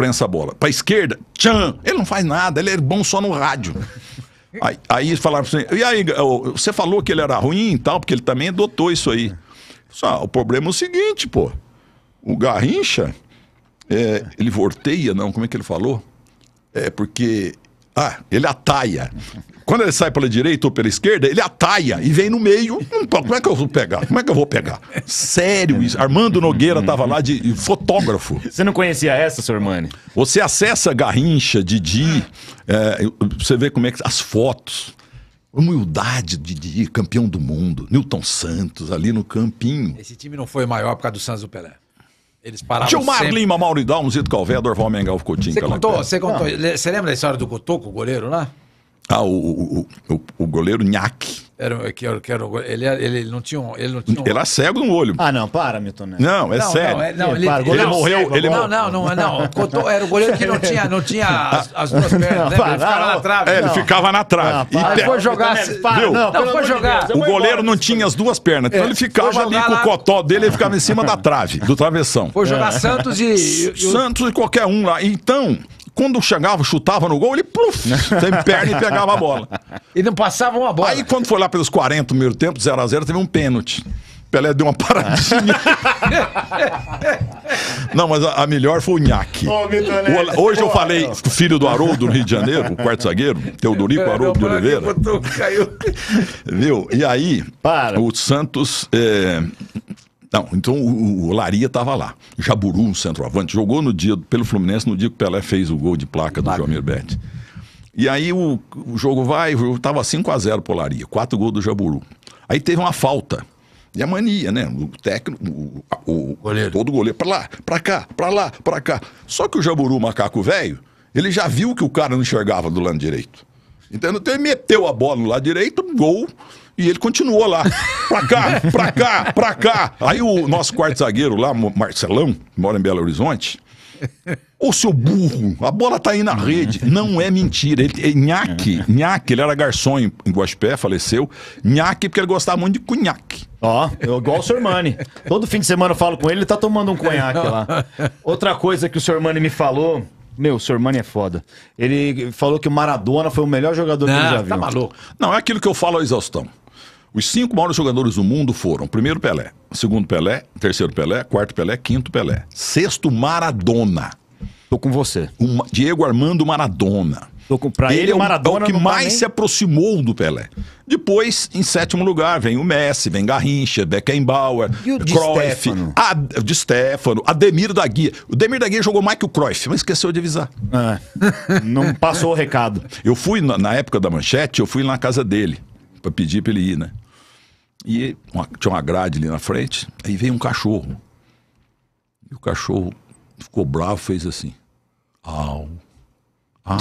prensa a bola. Para esquerda, tchan. Ele não faz nada, ele é bom só no rádio. [LAUGHS] Aí, aí falaram assim, e aí, você falou que ele era ruim e tal, porque ele também adotou isso aí. É. Só, ah, o problema é o seguinte, pô. O Garrincha, é, ele volteia, não, como é que ele falou? É porque ah, ele ataia. Quando ele sai pela direita ou pela esquerda, ele ataia e vem no meio. Hum, como é que eu vou pegar? Como é que eu vou pegar? Sério isso. Armando Nogueira estava lá de fotógrafo. Você não conhecia essa, seu Sormani? Você acessa Garrincha, Didi, é, você vê como é que. As fotos. Humildade, Didi, campeão do mundo. Newton Santos ali no campinho. Esse time não foi maior por causa do Santos do Pelé. Eles paravam Gilmar sempre... Lima, Mauridão, Zito Calvé, Dorval Mengal, Coutinho. Você contou, você contou, você lembra da história do Cotoco, o goleiro lá? Né? Ah, o, o, o, o goleiro Nhak. Era, é que era, que era, é, ele, ele não tinha um, ele não tinha um... Ele era cego no olho. Ah, não, para, Milton Não, é não, sério. É, não, é, não, ele, para, ele, morreu. Cego, ele não, não, não, não. era o goleiro que não [LAUGHS] tinha, não tinha as, as duas pernas, né, não, né? Para, ele ficava na trave. É, ele ficava na trave. Não, para, e foi jogar. Se, para, viu? Não, foi jogar. o goleiro não tinha as duas pernas. Então ele ficava ali com o cotó dele, ele ficava em cima da trave, do travessão. Foi jogar Santos e. Santos e qualquer um lá. Então quando chegava, chutava no gol, ele puff, sem [LAUGHS] perna e pegava a bola. E não passava uma bola. Aí quando foi lá pelos 40 primeiro tempo, 0 a 0 teve um pênalti. Pelé deu uma paradinha. [LAUGHS] não, mas a, a, melhor foi o Nhaque. o, hoje eu falei, o filho do Haroldo do Rio de Janeiro, o [LAUGHS] quarto zagueiro, Teodorico é, Haroldo de Oliveira. Botou, caiu. Viu? E aí, Para. o Santos é, não, então o, o Laria estava lá. Jaburu, um centroavante, jogou no dia pelo Fluminense no dia que o Pelé fez o gol de placa do Jomir Bet. E aí o, o, jogo vai, tava 5 a 0 pro Laria, quatro gols do Jaburu. Aí teve uma falta. E a mania, né? O técnico, o, o goleiro. todo goleiro, para lá, para cá, para lá, para cá. Só que o Jaburu, o macaco velho, ele já viu que o cara não enxergava do lado direito. Entendeu? Então ele meteu a bola no lado direito, gol. E ele continuou lá. Pra cá, pra cá, pra cá. Aí o nosso quarto zagueiro lá, Marcelão, que mora em Belo Horizonte, Ô seu burro, a bola tá aí na rede. Não é mentira. Ele, é nhaque, nhaque, ele era garçom em, em faleceu. Nhaque, porque ele gostava muito de cunhaque. Ó, eu, igual o Sormani. Todo fim de semana eu falo com ele, ele tá tomando um cunhaque lá. Outra coisa que o Sormani me falou, meu, o Sormani é foda. Ele falou que o Maradona foi o melhor jogador não, que ele já tá viu. Tá maluco. Não, é aquilo que eu falo à exaustão. Os cinco maiores jogadores do mundo foram: primeiro Pelé, segundo Pelé, terceiro Pelé, quarto Pelé, quinto Pelé, sexto Maradona. Tô com você. Diego Armando Maradona. Pra ele, ele é, é o, Maradona é o que mais nem... se aproximou do Pelé. Depois, em sétimo lugar, vem o Messi, vem Garrincha, Beckenbauer, o Cruyff, de Stefano, Ademir da Guia. O Ademir da Guia jogou mais que o Cruyff, mas esqueceu de avisar. É. não passou o recado. Eu fui, na, na, época da manchete, eu fui na casa dele, para pedir para ele ir, né? E uma, tinha uma grade ali na frente, aí veio um cachorro. E o cachorro ficou bravo, fez assim. Au. Au,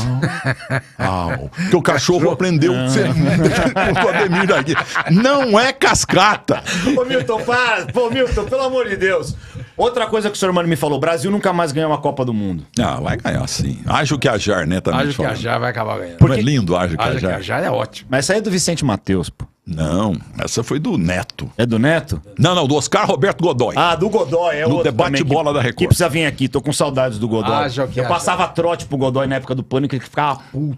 au. o cachorro, cachorro. aprendeu ah. [LAUGHS] com o Ademir aqui. Não é cascata. Ô Milton, para. Pô, Milton, pelo amor de Deus. Outra coisa que o seu irmão me falou: Brasil nunca mais ganhou uma Copa do Mundo. Ah, vai ganhar sim. Ajo que Jar, né? Também ajo que Jar vai acabar ganhando. É Porque... é lindo, acho que a Ajo A Jar é ótimo. Mas isso aí é do Vicente Matheus, pô. Não, essa foi do Neto. É do Neto? Não, não, do Oscar Roberto Godoy. Ah, do Godoy, é o debate bola da Record. Que precisa vir aqui, tô com saudades do Godoy. Ah, já, já, eu passava trote pro Godoy na época do pânico, ele ficava puto.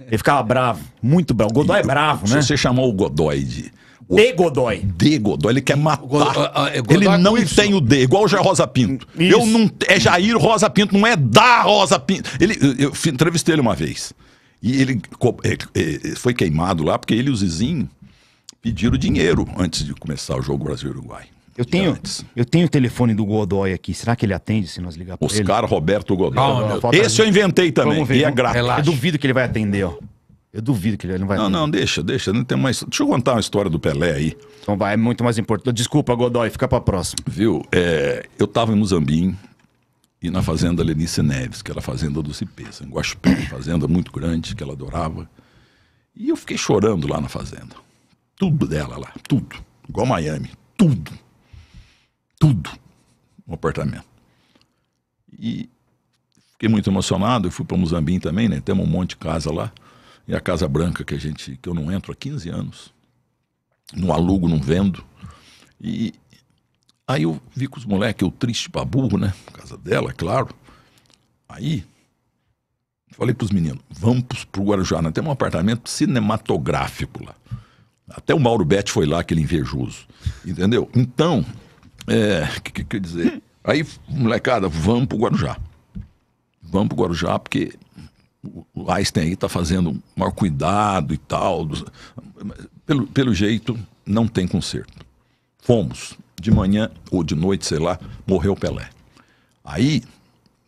Ele ficava bravo, muito bravo. O Godoy é e, é bravo, se né? você chamou o Godoy de o... De Godoy. De Godoy. Ele quer matar. Godoy, uh, uh, Godoy ele é não isso. tem o D, igual o Jair Rosa Pinto. Isso. Eu não, é Jair Rosa Pinto, não é da Rosa Pinto. Ele, eu, eu entrevistei ele uma vez. E ele, ele, ele foi queimado lá, porque ele e o Zizinho pediram dinheiro antes de começar o jogo Brasil-Uruguai. Eu tenho, eu tenho o telefone do Godoy aqui. Será que ele atende se nós ligar para ele? Oscar Roberto Godoy. Não, não, Esse eu inventei também. Ver, e é grátis. Eu duvido que ele vai atender, ó. Eu duvido que ele não vai. Não, não, deixa, deixa. Não tem mais. Deixa eu contar uma história do Pelé aí. Então vai, é muito mais importante. Desculpa, Godoy, fica para próxima. Viu? É, eu estava em Moçambique e na fazenda Lenice Neves, que era a fazenda do Cipesa, em Guaxupé, fazenda muito grande que ela adorava. E eu fiquei chorando lá na fazenda. Tudo dela lá, tudo. Igual Miami, tudo. Tudo. Um apartamento. E fiquei muito emocionado, eu fui para Muzambim também, né? Temos um monte de casa lá. E a Casa Branca que a gente, que eu não entro há 15 anos. Não alugo, não vendo. E aí eu vi com os moleques, eu triste pra burro, né? Por casa dela, claro. Aí falei pros meninos, vamos pro, o Guarujá, né? Tem um apartamento cinematográfico lá. Até o Mauro Betti foi lá, aquele invejoso. Entendeu? Então, é, o que, que, dizer? Aí, molecada, vamos pro Guarujá. Vamos pro Guarujá, porque o Einstein aí tá fazendo maior cuidado e tal. Pelo, pelo jeito, não tem conserto. Fomos. De manhã ou de noite, sei lá, morreu o Pelé. Aí,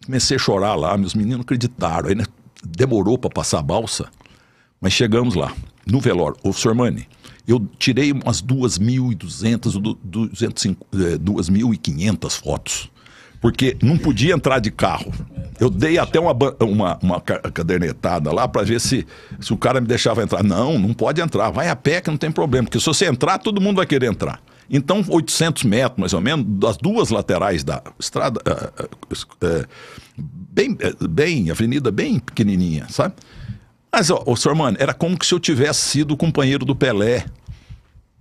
comecei a chorar lá, meus meninos acreditaram. Aí, né, demorou para passar a balsa, mas chegamos lá, no velório. Ô, Sormani, Mani, eu tirei umas 2.200, 2.500 é, fotos. Porque não podia entrar de carro. Eu dei até uma, uma, uma cadernetada lá para ver se, se o cara me deixava entrar. Não, não pode entrar. Vai a pé que não tem problema. Porque se você entrar, todo mundo vai querer entrar. Então, 800 metros, mais ou menos, das duas laterais da estrada, é, é, bem, é, bem, avenida bem pequenininha, sabe? Mas, ó, ô, senhor mano, era como se eu tivesse sido companheiro do Pelé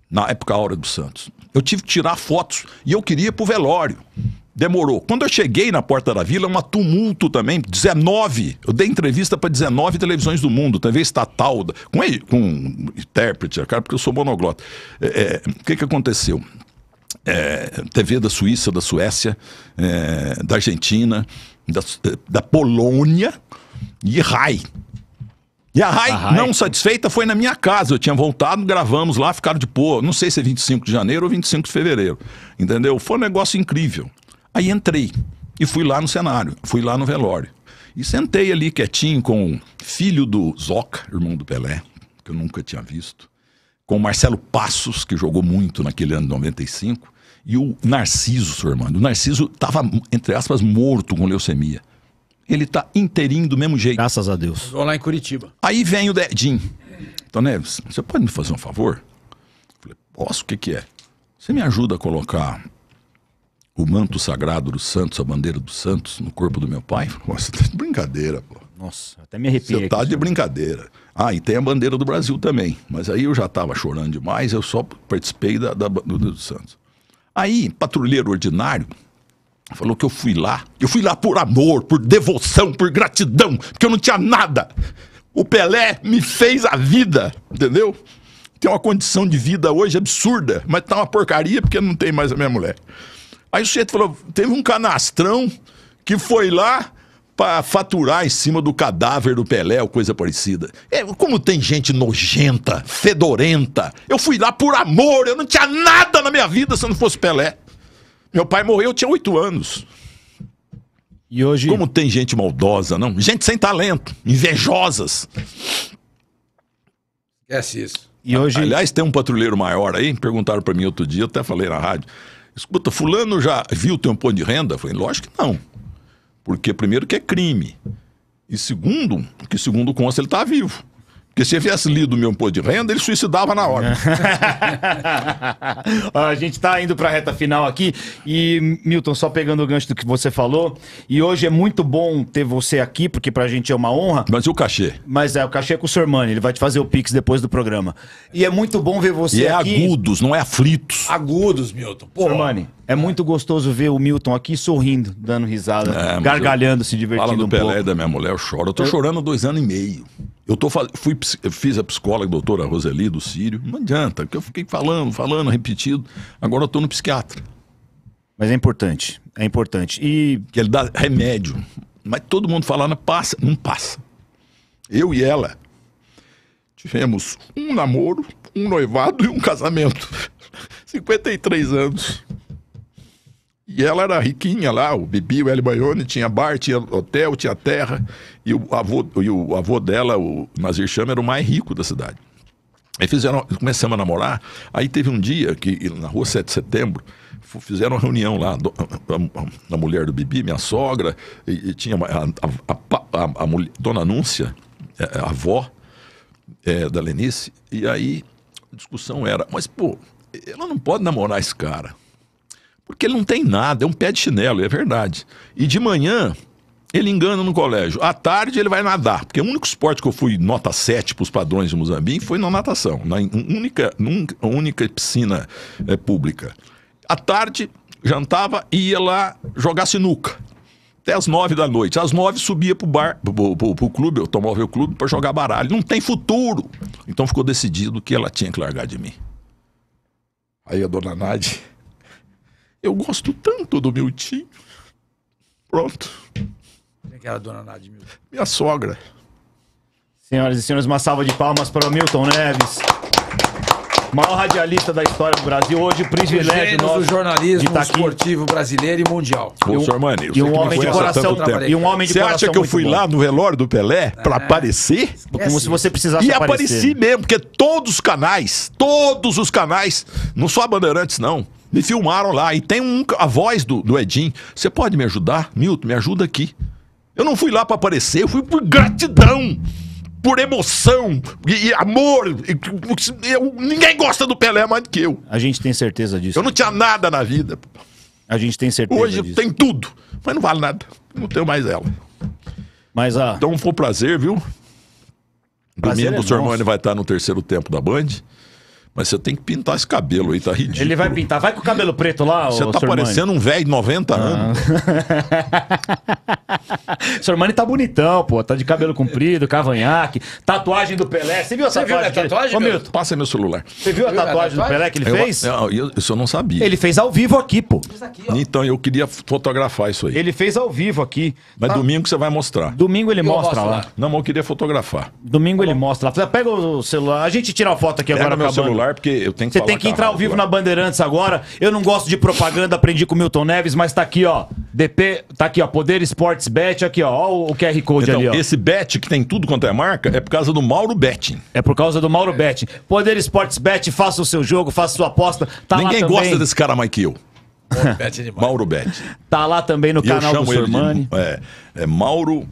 na época Aura do Santos. Eu tive que tirar fotos e eu queria ir pro velório. Demorou. Quando eu cheguei na Porta da Vila, é um tumulto também, 19. Eu dei entrevista para 19 televisões do mundo, TV estatal, com, com intérprete, cara, porque eu sou monoglota. O é, é, que, que aconteceu? É, TV da Suíça, da Suécia, é, da Argentina, da, da Polônia e RAI, e a Rai, não satisfeita, foi na minha casa. Eu tinha voltado, gravamos lá, ficaram de pô. Não sei se é 25 de janeiro ou 25 de fevereiro. Entendeu? Foi um negócio incrível. Aí entrei e fui lá no cenário, fui lá no velório. E sentei ali quietinho com o filho do Zoca, irmão do Pelé, que eu nunca tinha visto, com o Marcelo Passos, que jogou muito naquele ano de 95, e o Narciso, seu irmão. O Narciso estava, entre aspas, morto com leucemia ele tá inteirinho do mesmo jeito. Graças a Deus. Vou lá em Curitiba. Aí vem o Dedim. Então, Neves, né, você pode me fazer um favor? Eu falei, posso, o que que é? Você me ajuda a colocar o manto sagrado dos santos, a bandeira dos santos, no corpo do meu pai? [LAUGHS] Nossa, você tá de brincadeira, pô. Nossa, até me arrepiei. Você tá de senhor. Né? brincadeira. Ah, e tem a bandeira do Brasil também. Mas aí eu já tava chorando demais, eu só participei da, da, do, do Santos. Aí, patrulheiro ordinário, Falou que eu fui lá. Eu fui lá por amor, por devoção, por gratidão, porque eu não tinha nada. O Pelé me fez a vida, entendeu? Tem uma condição de vida hoje absurda, mas tá uma porcaria porque não tem mais a minha mulher. Aí o sujeito falou: teve um canastrão que foi lá para faturar em cima do cadáver do Pelé ou coisa parecida. É, como tem gente nojenta, fedorenta. Eu fui lá por amor, eu não tinha nada na minha vida se não fosse Pelé. Meu pai morreu, eu tinha oito anos. E hoje. Como tem gente maldosa, não? Gente sem talento, invejosas. Esquece isso. E hoje... Aliás, tem um patrulheiro maior aí, perguntaram para mim outro dia, eu até falei na rádio. Escuta, fulano já viu teu imposto de renda? Eu falei, lógico que não. Porque primeiro que é crime. E segundo, que segundo consta ele está vivo. Porque se tivesse lido o meu imposto de renda, ele suicidava na hora. [LAUGHS] a gente está indo para a reta final aqui. E, Milton, só pegando o gancho do que você falou, e hoje é muito bom ter você aqui, porque para a gente é uma honra. Mas e o cachê? Mas é, o cachê é com o seu irmão, ele vai te fazer o pix depois do programa. E é muito bom ver você e é aqui. agudos, não é aflitos. Agudos, Milton. Pô. Sormani, é muito gostoso ver o Milton aqui sorrindo, dando risada, é, gargalhando, eu... se divertindo Fala do um Pelé pouco. da minha mulher, eu choro. Eu tô eu... chorando dois anos e meio. Eu tô, fui, fiz a psicóloga a doutora Roseli do Sírio. Não adianta, porque eu fiquei falando, falando, repetido. Agora eu tô no psiquiatra. Mas é importante, é importante. E que ele dá remédio. Mas todo mundo falando, passa, não passa. Eu e ela tivemos um namoro, um noivado e um casamento. 53 [LAUGHS] anos. E ela era riquinha lá, o Bibi, o L. Baione, tinha bar, tinha hotel, tinha terra. E o avô, e o avô dela, o Nazir Chama, era o mais rico da cidade. Aí fizeram, começamos a namorar. Aí teve um dia que, na rua 7 de setembro, fizeram uma reunião lá, a, mulher do Bibi, minha sogra, e, e tinha a, a, a, a mulher, dona Núncia, é, é, a avó é, da Lenice. E aí a discussão era, mas pô, ela não pode namorar esse cara. Porque ele não tem nada, é um pé de chinelo, é verdade. E de manhã, ele engana no colégio. À tarde, ele vai nadar. Porque o único esporte que eu fui nota 7 para os padrões de Mozambique foi na natação, na única, única piscina é, pública. À tarde, jantava e ia lá jogar sinuca. Até às nove da noite. Às nove subia pro bar, pro, pro, pro clube, automóvel clube, para jogar baralho. Não tem futuro. Então ficou decidido que ela tinha que largar de mim. Aí a dona Nade eu gosto tanto do meu tio. Pronto. Quem é era é a dona Nadimil? Minha sogra. Senhoras e senhores, uma salva de palmas para o Milton Neves. Maior radialista da história do Brasil. Hoje, o privilégio nosso do jornalismo de tá esportivo brasileiro e mundial. Pô, senhor Mani, e um homem de coração E um homem de você acha que eu fui bom. lá no relógio do Pelé é. para aparecer? Como se você precisasse e aparecer. E apareci mesmo, porque todos os canais, todos os canais, não só a Bandeirantes, não me filmaram lá. E tem um, a voz do, do Edinho. Você pode me ajudar? Milton, me ajuda aqui. Eu não fui lá para aparecer, eu fui por gratidão. Por emoção e, e amor. E, eu, ninguém gosta do Pelé mais do que eu. A gente tem certeza disso. Eu não tinha nada na vida. A gente tem certeza Hoje disso. tem tudo, mas não vale nada. Não tenho mais ela. Mas a... Ah, então foi um prazer, viu? Prazer Domingo é o Sr. Mane vai estar no terceiro tempo da Band. Mas você tem que pintar esse cabelo aí, tá ridículo. Ele vai pintar. Vai com o cabelo preto lá, Você tá parecendo um velho de 90 ah. anos. [LAUGHS] Sormani [LAUGHS] tá bonitão, pô. Tá de cabelo comprido, cavanhaque, tatuagem do Pelé. Você viu a Você viu a tatuagem? Ô, Milton. Passa meu celular. Você viu a tatuagem, do Pelé que ele fez? Eu, eu, isso eu não sabia. Ele fez ao vivo aqui, pô. então eu queria fotografar isso aí. Ele fez ao vivo aqui. Mas tá. domingo você vai mostrar. Domingo ele mostra lá. Não, mas eu queria fotografar. Domingo tá ele mostra lá. Pega o celular. A gente tira a foto aqui Pega agora. Pega meu celular, porque eu tenho que Você tem que entrar ao vivo agora. na Bandeirantes agora. Eu não gosto de propaganda, aprendi com o Milton Neves, mas tá aqui, ó. DP, tá aqui, ó. Poder Esportes bet aqui, ó. ó o QR Code então, ali, ó. Esse bet que tem tudo quanto é marca é por causa do Mauro Betting. É por causa do Mauro é. Betting. Poder Esportes Bet, faça o seu jogo, faça sua aposta. Tá Ninguém gosta desse cara mais que eu. Mauro Bet, é Mauro Tá lá também no e canal do Sormani. é, é Mauro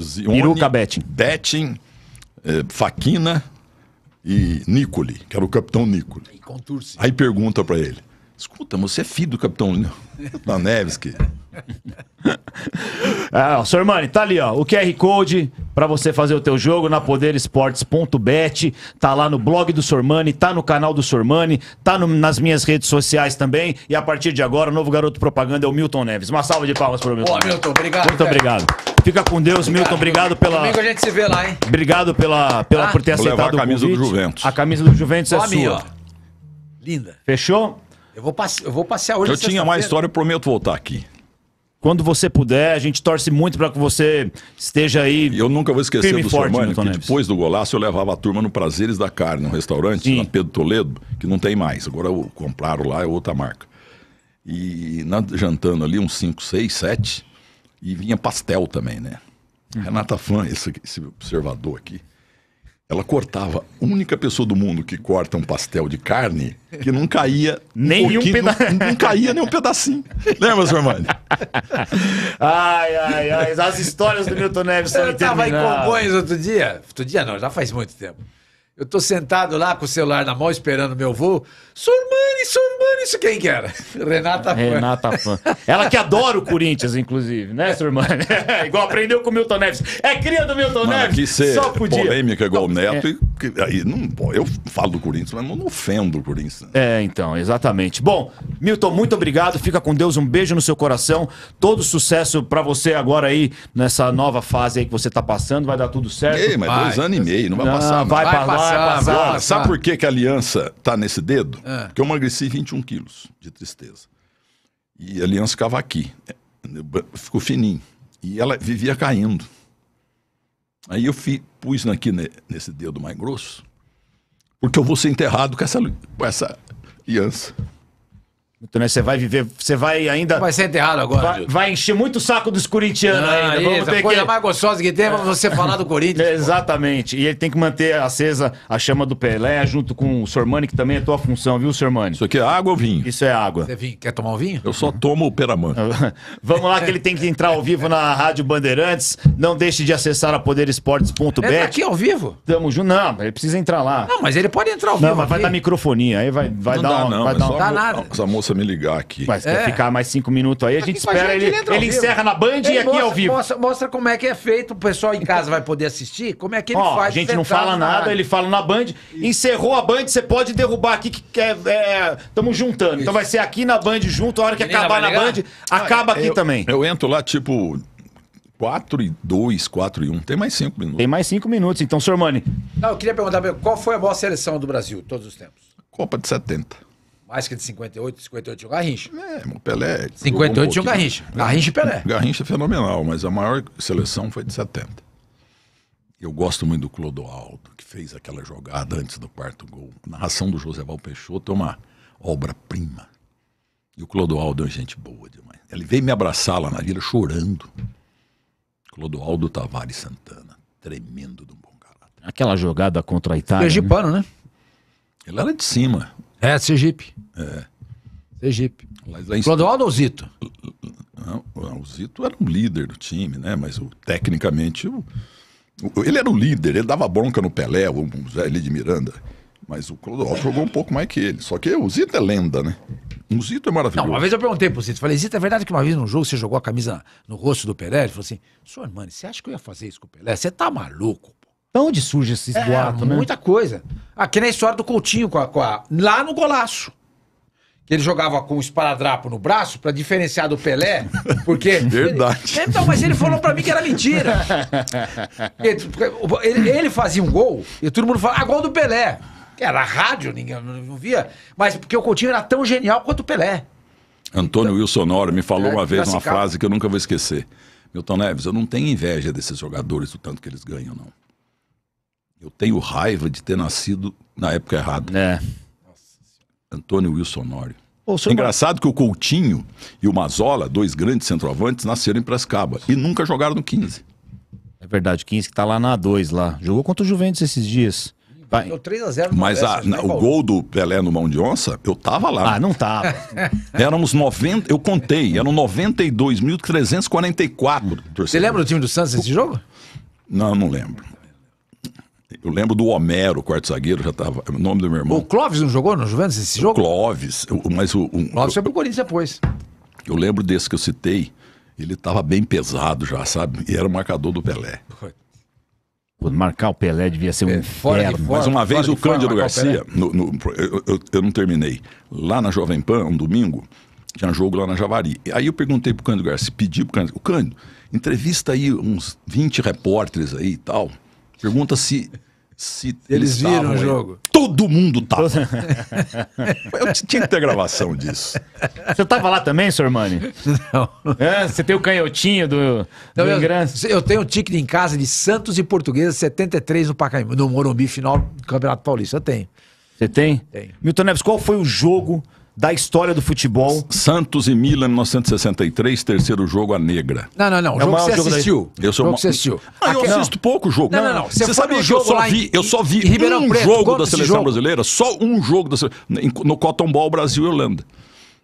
Zione, Betting. Betting, é, Faquina e Nicole que era o capitão Nicole Aí pergunta para ele: escuta, você é filho do capitão da [LAUGHS] Neves, que é, ó, Sr. Mani, tá ali, ó, o QR Code para você fazer o teu jogo na poderesportes.bet, tá lá no blog do Sormani, tá no canal do Sormani, tá no, nas minhas redes sociais também, e a partir de agora o novo garoto propaganda é o Milton Neves. Uma salva de palmas para Milton. Boa, Milton, obrigado. Muito cara. obrigado. Fica com Deus, obrigado, Milton, obrigado pela Domingo a gente se vê lá, hein? Obrigado pela, pela ah, por ter aceitado a camisa do Juventus. A camisa do Juventus é sua. Linda. Fechou? Eu vou, passe... eu vou passear hoje. Eu tinha mais história, eu prometo voltar aqui. Quando você puder, a gente torce muito para que você esteja aí. Eu nunca vou esquecer do forte, mano, que depois do golaço eu levava a turma no Prazeres da Carne, um restaurante Sim. na Pedro Toledo, que não tem mais. Agora compraram lá, é outra marca. E na, jantando ali uns 5, 6, 7. E vinha pastel também, né? Uhum. Renata Fã, esse, esse observador aqui. Ela cortava. A única pessoa do mundo que corta um pastel de carne que não caía [LAUGHS] nem um, pedacinho. Não, não, caía nem um pedacinho. Lembra, seu irmão? [LAUGHS] Ai, ai, ai. As histórias do Milton Neves são Eu tava em Congonhas outro dia. Outro dia não, já faz muito tempo. Eu tô sentado lá com o celular na mão, esperando meu voo. Surmane, Surmane, isso quem que era? [LAUGHS] Renata Fã. Renata fã. Ela que adora o Corinthians, inclusive, né, Surmane? É, [LAUGHS] igual aprendeu com o Milton Neves. É cria do Milton Mano, Neves. Que ser Só podia. polêmica igual o Neto é. e porque aí não, eu falo do Corinthians, mas não ofendo o Corinthians. Né? É, então, exatamente. Bom, Milton, muito obrigado. Fica com Deus. Um beijo no seu coração. Todo sucesso para você agora aí nessa nova fase aí que você tá passando. Vai dar tudo certo. Ei, mas vai. dois anos e meio, não vai não, passar. Vai, vai, passar, vai passar. passar. sabe por que, que a aliança tá nesse dedo? É. Porque eu emagreci 21 quilos de tristeza. E a aliança ficava aqui. É, Ficou fininho. E ela vivia caindo. Aí eu fi, pus aqui nesse dedo mais grosso, porque eu vou ser enterrado com essa, com essa criança. Então, né, você vai viver, você vai ainda. Vai ser enterrado agora. Vai, vai encher muito o saco dos corintianos ah, ainda. Vamos ter a coisa que... mais gostosa que tem é você falar do Corinthians. [LAUGHS] Exatamente. E ele tem que manter acesa a chama do Pelé, junto com o Sormani, que também é tua função, viu, Sormani? Isso aqui é água ou vinho? Isso é água. Você quer tomar um vinho? Eu só tomo o Peramã. [LAUGHS] Vamos lá, que ele tem que entrar ao vivo na Rádio Bandeirantes. Não deixe de acessar a poderesportes.br. tá aqui ao vivo? Tamo junto. Não, ele precisa entrar lá. Não, mas ele pode entrar ao vivo. Não, mas vai aqui. dar microfonia. Aí vai, vai não dar dá, uma, não, vai é dar um... dá nada. Essa moça me ligar aqui. Mas é. quer ficar mais cinco minutos aí, a gente aqui espera. Gente, ele, ele, ele encerra na Band ele e aqui mostra, ao vivo. Mostra, mostra, como é que é feito, o pessoal em casa vai poder assistir, como é que ele Ó, faz. A gente não fala nada, ele fala na Band. Encerrou a Band, você pode derrubar aqui que quer. É, tamo juntando. Isso. Então vai ser aqui na Band junto, a hora que Menina acabar na Band, acaba ah, aqui eu, também. Eu entro lá, tipo, 4 e 2, 4 e 1. Tem mais 5 minutos. Tem mais 5 minutos. Então, Sormani. Não, eu queria perguntar, qual foi a maior seleção do Brasil, todos os tempos? Copa de 70 mais que de 58, 58 tinha o Garrincha. É, o Pelé. 58 é um tinha o Garrincha. Garrincha e Pelé. Garrincha é fenomenal, mas a maior seleção foi de 70. Eu gosto muito do Clodoaldo, que fez aquela jogada antes do quarto gol. A narração do Val Peixoto é uma obra-prima. E o Clodoaldo é gente boa demais. Ele veio me abraçar lá na vila chorando. Clodoaldo Tavares Santana, tremendo de um bom caráter. Aquela jogada contra a Itália. Sergipano, né? né? Ele era de cima. É, Sergipe. É. Sergipe. Mas Clodoaldo ou Zito? Não, o Zito era um líder do time, né? Mas o, tecnicamente o, o, ele era o líder, ele dava bronca no Pelé, o Zé Eli de Miranda. Mas o Clodoaldo jogou um pouco mais que ele. Só que o Zito é lenda, né? O Zito é maravilhoso. Não, uma vez eu perguntei pro Zito, falei, Zito, é verdade que uma vez num jogo você jogou a camisa no rosto do Pelé? Ele falou assim, senhor mano, você acha que eu ia fazer isso com o Pelé? Você tá maluco, pô. onde surge esse é, boato, né? muita coisa. Aqui na história do Coutinho, com a, com a, lá no golaço ele jogava com um esparadrapo no braço para diferenciar do Pelé, porque. [LAUGHS] Verdade. então, mas ele falou para mim que era mentira. [LAUGHS] Ele, ele, fazia um gol e todo mundo falava, ah, gol do Pelé. Era rádio, ninguém não via. Mas porque o Coutinho era tão genial quanto o Pelé. Antônio então, Wilson Noro me falou é, uma vez uma frase que eu nunca vou esquecer. Milton Neves, eu não tenho inveja desses jogadores do tanto que eles ganham, não. Eu tenho raiva de ter nascido na época errada. É. Antônio Wilson Nório. Ô, Engraçado Mar... que o Coutinho e o Mazola, dois grandes centroavantes, nasceram em Prescaba e nunca jogaram no 15. É verdade, 15 que tá lá na A2 lá. Jogou contra o Juventus esses dias. Tá. 3x0 Mas a, na, né, o gol do Pelé no mão de onça, eu tava lá. Ah, não tava. [LAUGHS] Éramos 90, eu contei, eram 92.344 hum. torcedores. Você lembra do time do Santos nesse jogo? Não, não lembro. Eu lembro do Homero, quarto zagueiro, já estava. É o nome do meu irmão. O Clóvis não jogou no Juventus esse o jogo? Clóvis, mas o. Um, Clóvis foi pro Corinthians depois. Eu lembro desse que eu citei. Ele estava bem pesado já, sabe? E era o marcador do Pelé. Quando marcar o Pelé devia ser um é, inferno. Fora, Mas uma vez o Cândido Garcia, o no, no, eu, eu, eu, não terminei, lá na Jovem Pan, um domingo, tinha um jogo lá na Javari. Aí eu perguntei pro Cândido Garcia, pedi pro Cândido, o Cândido, entrevista aí uns 20 repórteres aí e tal, pergunta se se eles viram o jogo. Todo mundo tava. Tá [LAUGHS] eu tinha que ter gravação disso. Você tava lá também, seu Mani? Não. É, você tem o canhotinho do, Não, do eu, eu, tenho um ticket em casa de Santos e Portuguesa 73 no Pacaembu, no Morumbi final do Campeonato Paulista. Eu tenho. Você tem? Tem. Milton Neves, qual foi o jogo da história do futebol. Santos e Milan, 1963, terceiro jogo, a negra. Não, não, não. É o é que você assistiu. Eu sou o jogo que assistiu. Ah, eu assisto pouco jogo. Não, não, não. Você, você sabe que eu só vi, eu só vi um Preto, jogo da seleção jogo? brasileira, só um jogo da seleção, no Cotton Ball Brasil e Holanda,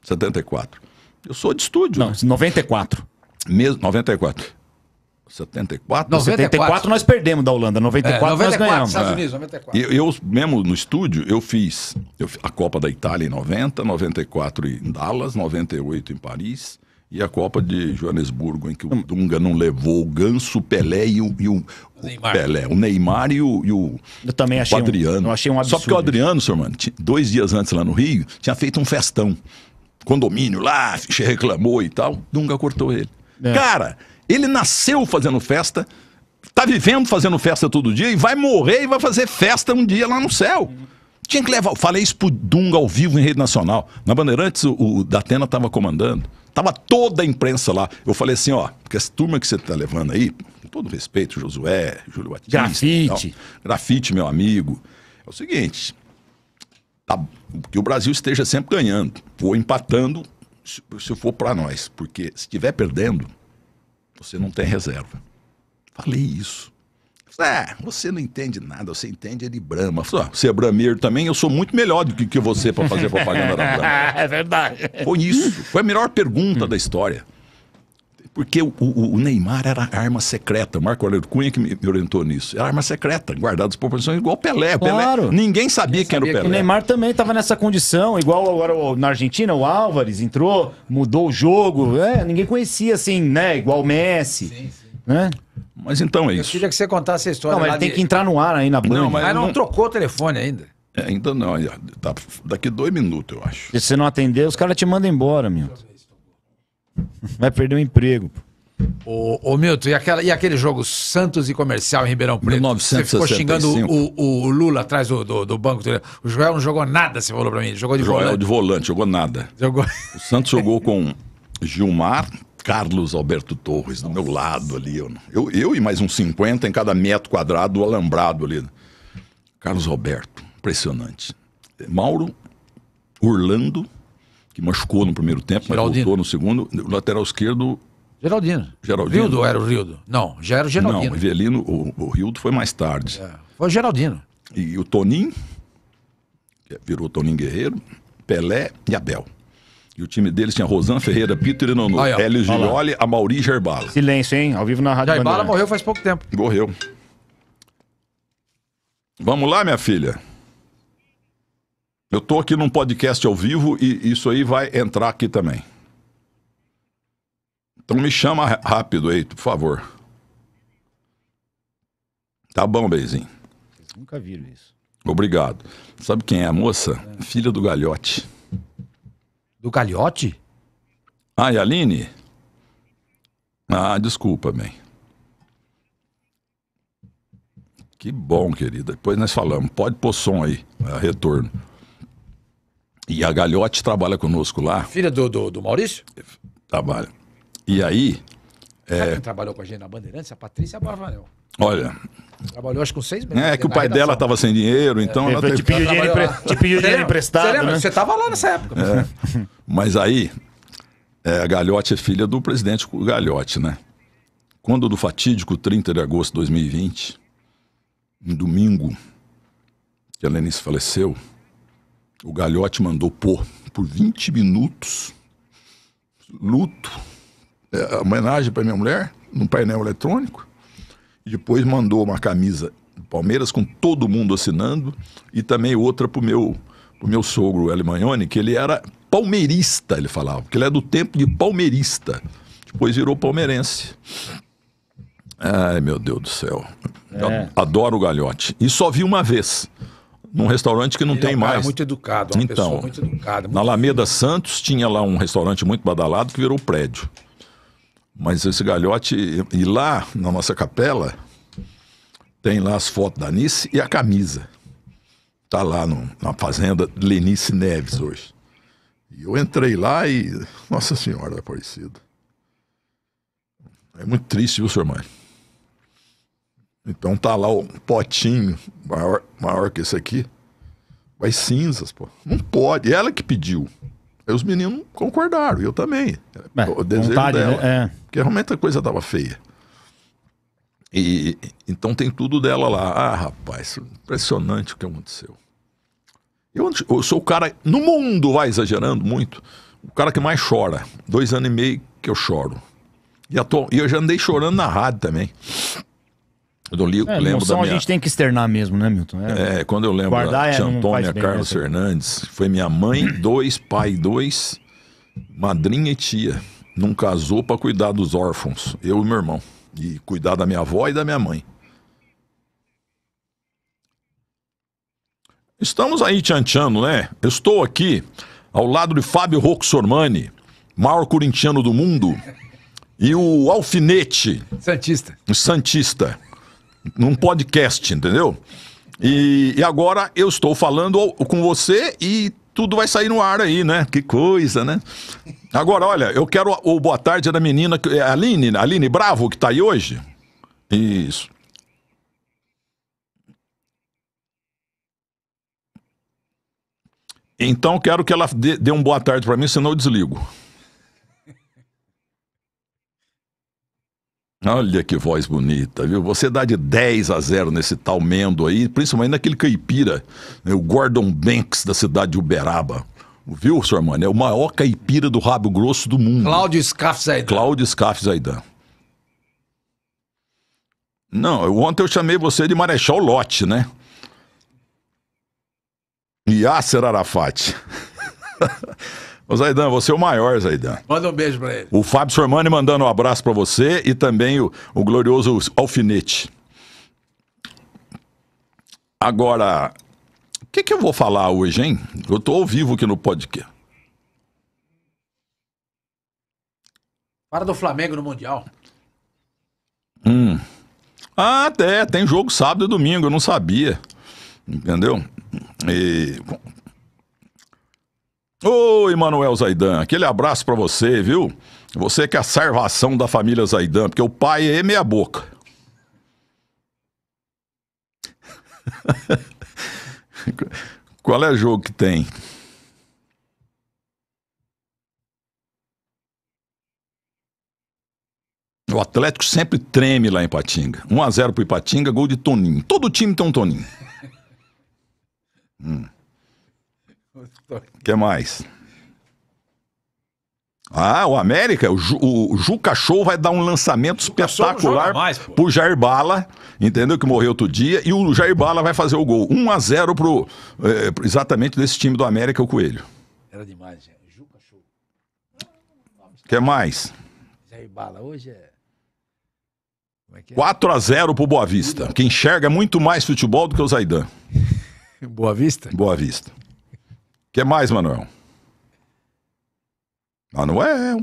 74. Eu sou de estúdio. Não, né? 94. Mesmo, 94. 74? 94, 74 nós perdemos da Holanda, 94, é, 94 nós ganhamos. Estados é. Unidos, 94. Eu, eu, mesmo no estúdio, eu fiz, eu a Copa da Itália em 90, 94 em Dallas, 98 em Paris e a Copa de Joanesburgo, em que o hum. Dunga não levou o Ganso, o Pelé e o, e o, Neymar. Pelé, o Neymar e o, e o, eu também achei Adriano. Um, eu achei um absurdo. Só que o Adriano, senhor mano, dois dias antes lá no Rio, tinha feito um festão. Condomínio lá, reclamou e tal, Dunga cortou ele. É. Cara, ele nasceu fazendo festa, está vivendo fazendo festa todo dia e vai morrer e vai fazer festa um dia lá no céu. Tinha que levar. Falei isso pro Dunga ao vivo em rede nacional. Na Bandeirantes, o, o Datena estava comandando. Tava toda a imprensa lá. Eu falei assim, ó, porque essa turma que você tá levando aí, com todo respeito, Josué, Júlio Batista. Grafite. Grafite, meu amigo. É o seguinte. Tá, que o Brasil esteja sempre ganhando. Ou empatando, se, se for para nós. Porque se estiver perdendo, você não tem reserva. Falei isso. É, você não entende nada, você entende de Brahma. Falei, ah, você é brameiro também, eu sou muito melhor do que, que você para fazer propaganda da Brahma. [LAUGHS] é verdade. Foi isso. Foi a melhor pergunta da história. Porque o, o, o, Neymar era arma secreta. Marco Aurélio Cunha que me, me orientou nisso. Era arma secreta, guardada as proporções, igual Pelé. Claro. Pelé. Ninguém sabia quem, era o Pelé. o Neymar também estava nessa condição, igual agora na Argentina, o Álvares entrou, mudou o jogo. É, ninguém conhecia assim, né? Igual o Messi. Sim, sim. Né? Mas então é isso. Eu queria que você contasse a história. Não, mas tem de... que entrar no ar aí na Band. Não, mas, mas não, não trocou o telefone ainda. É, ainda não, tá, daqui dois minutos, eu acho. Se você não atender, os caras te mandam embora, meu. Vai perder o emprego. Ô, ô Milton, e, aquela, e aquele jogo Santos e Comercial em Ribeirão Preto? 1965. Você ficou xingando o, o Lula atrás do, do, do banco. O Joel não jogou nada, você falou pra mim. Jogou de Joel volante. de volante, jogou nada. Jogou... O Santos jogou com Gilmar, Carlos Alberto Torres, do meu lado ali. Eu, eu e mais uns 50 em cada metro quadrado do alambrado ali. Carlos Alberto, impressionante. Mauro, Orlando, que machucou no primeiro tempo, Geraldino. mas voltou no segundo. O lateral esquerdo. Geraldino. Geraldino. Rildo era o Rildo. Não, já era o Geraldino. Não, o Evelino, o, o Rildo foi mais tarde. É. Foi o Geraldino. E o Toninho, virou Toninho Guerreiro, Pelé e Abel. E o time deles tinha Rosan Ferreira, Peter Nono, Aí, ó. Hélio Gioli, Amauri e Gerbala. Silêncio, hein? Ao vivo na Rádio Gerbala morreu faz pouco tempo. Morreu. Vamos lá, minha filha. Eu estou aqui num podcast ao vivo e isso aí vai entrar aqui também. Então me chama rápido aí, por favor. Tá bom, Beizinho. Vocês nunca viram isso. Obrigado. Sabe quem é a moça? É. Filha do Galhote. Do Galhote? Ah, e Aline? Ah, desculpa, bem. Que bom, querida. Depois nós falamos. Pode pôr som aí, retorno. E a Galhote trabalha conosco lá. Filha do, do, do Maurício? Trabalha. E aí. Sabe é... quem trabalhou com a gente na Bandeirantes? A Patrícia Barvanel. Olha. Trabalhou acho que com seis meses. É que o pai dela estava sem dinheiro, então. É, ela te, pediu dinheiro empre... te pediu dinheiro emprestado. Você lembra? Né? Você estava lá nessa época. É. Mas aí, é, a Galhote é filha do presidente Galhote, né? Quando do fatídico 30 de agosto de 2020, um domingo, que a Lenice faleceu, o Galhote mandou pôr por 20 minutos luto, é, homenagem para minha mulher, num painel eletrônico. E depois mandou uma camisa do Palmeiras com todo mundo assinando e também outra para o meu, pro meu sogro, Elimagnone, que ele era palmeirista, ele falava, que ele é do tempo de palmeirista. Depois virou palmeirense. Ai, meu Deus do céu. É. Adoro o Galhote. E só vi uma vez num restaurante que não ele é tem é um mais. Cara muito educado, uma então, muito educada. na Alameda Santos tinha lá um restaurante muito badalado que virou prédio. Mas esse galhote. E lá, na nossa capela, tem lá as fotos da Nice e a camisa. Tá lá no, na fazenda Lenice Neves hoje. E eu entrei lá e. Nossa Senhora Aparecida. É muito triste, viu, seu irmão? Então tá lá um potinho maior, maior que esse aqui. Vai cinzas, pô. Não pode. Ela que pediu. Aí os meninos concordaram, eu também. É, o desejo vontade, né? dela. É. Porque realmente a coisa tava feia. E então tem tudo dela lá. Ah, rapaz, impressionante o que aconteceu. Eu, eu sou o cara, no mundo, vai exagerando muito, o cara que mais chora. Dois anos e meio que eu choro. E, atual, e eu já andei chorando na rádio também. Eu li, é, lembro emoção da minha... a gente tem que externar mesmo, né, Milton? É, é quando eu lembro da de é, Antônia né, Carlos Fernandes, foi minha mãe, [CLEARS THROAT] dois, pai, dois, madrinha e tia. Não casou para cuidar dos órfãos, eu e meu irmão. E cuidar da minha avó e da minha mãe. Estamos aí tchanchando, né? Eu estou aqui ao lado de Fábio Roxormani, Sormani, maior corintiano do mundo, e o alfinete. Santista. Santista num podcast, entendeu? E, e agora eu estou falando com você e tudo vai sair no ar aí, né? Que coisa, né? Agora, olha, eu quero o boa tarde da menina é, Aline, Aline Bravo, que está aí hoje. Isso. Então, quero que ela dê, dê um boa tarde para mim, senão eu desligo. Olha que voz bonita, viu? Você dá de 10 a 0 nesse tal Mendo aí, principalmente naquele caipira, né? o Gordon Banks da cidade de Uberaba. Viu, senhor mano? É o maior caipira do rabo grosso do mundo. Cláudio Scaff Zaidan. Cláudio Scaff Zaidan. Não, eu, ontem eu chamei você de Marechal Lote, né? Yasser Arafat. [LAUGHS] Ô Zaidan, você é o maior, Zaidan. Manda um beijo pra ele. O Fábio Sormani mandando um abraço pra você e também o, o glorioso Alfinete. Agora, o que, que eu vou falar hoje, hein? Eu tô ao vivo aqui no podcast. Para do Flamengo no Mundial. Hum. Ah, até, tem jogo sábado e domingo, eu não sabia. Entendeu? E Oi, Manuel Zaidan, aquele abraço para você, viu? Você que é a sarvação da família Zaidan, porque o pai é meia boca. [LAUGHS] Qual é o jogo que tem? O Atlético sempre treme lá em Patinga. 1 a 0 pro Ipatinga, gol de Toninho. Todo time tem um Toninho. Hum. O que mais? Ah, o América, o, Ju, o Juca Show vai dar um lançamento espetacular mais, pro Jair Bala, entendeu? Que morreu outro dia, e o Jair Bala vai fazer o gol. 1 a 0 pro, é, exatamente desse time do América, o Coelho. Era demais, gente. Juca Show. O que mais? Jair Bala, hoje é... Como é que é? 4 a 0 pro Boa Vista, que enxerga muito mais futebol do que o Zaidan. [LAUGHS] Boa Vista? Boa Vista que mais, Manuel? Manuel.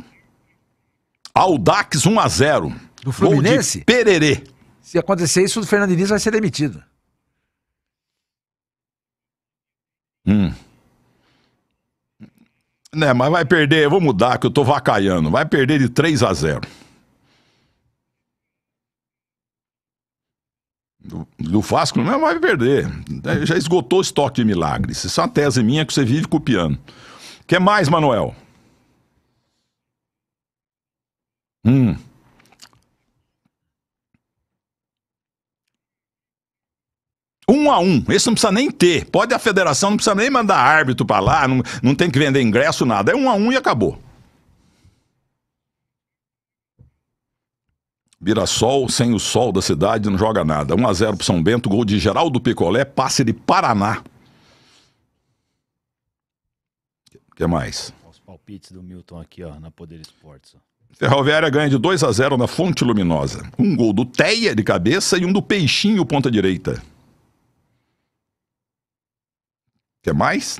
Aldax 1x0. Do Fluminense? Gol Pererê. Se acontecer isso, o Fernando Diniz vai ser demitido. Hum. Né, mas vai perder, eu vou mudar, que eu tô vacaiando. Vai perder de 3 a 0 do, do Vasco não vai perder. É, já esgotou o estoque de milagres. Isso é uma tese minha que você vive copiando. Quer mais, Manuel? Hum. Um a um, esse não precisa nem ter. Pode a federação, não precisa nem mandar árbitro para lá, não, não tem que vender ingresso, nada. É um a um e acabou. Mirassol, sem o sol da cidade, não joga nada. 1x0 pro São Bento, gol de Geraldo Picolé, passe de Paraná. O que mais? Os palpites do Milton aqui, ó, na Poder Esportes. Ferroviária ganha de 2 x 0 na Fonte Luminosa. Um gol do Teia de cabeça e um do Peixinho, ponta direita. O que mais?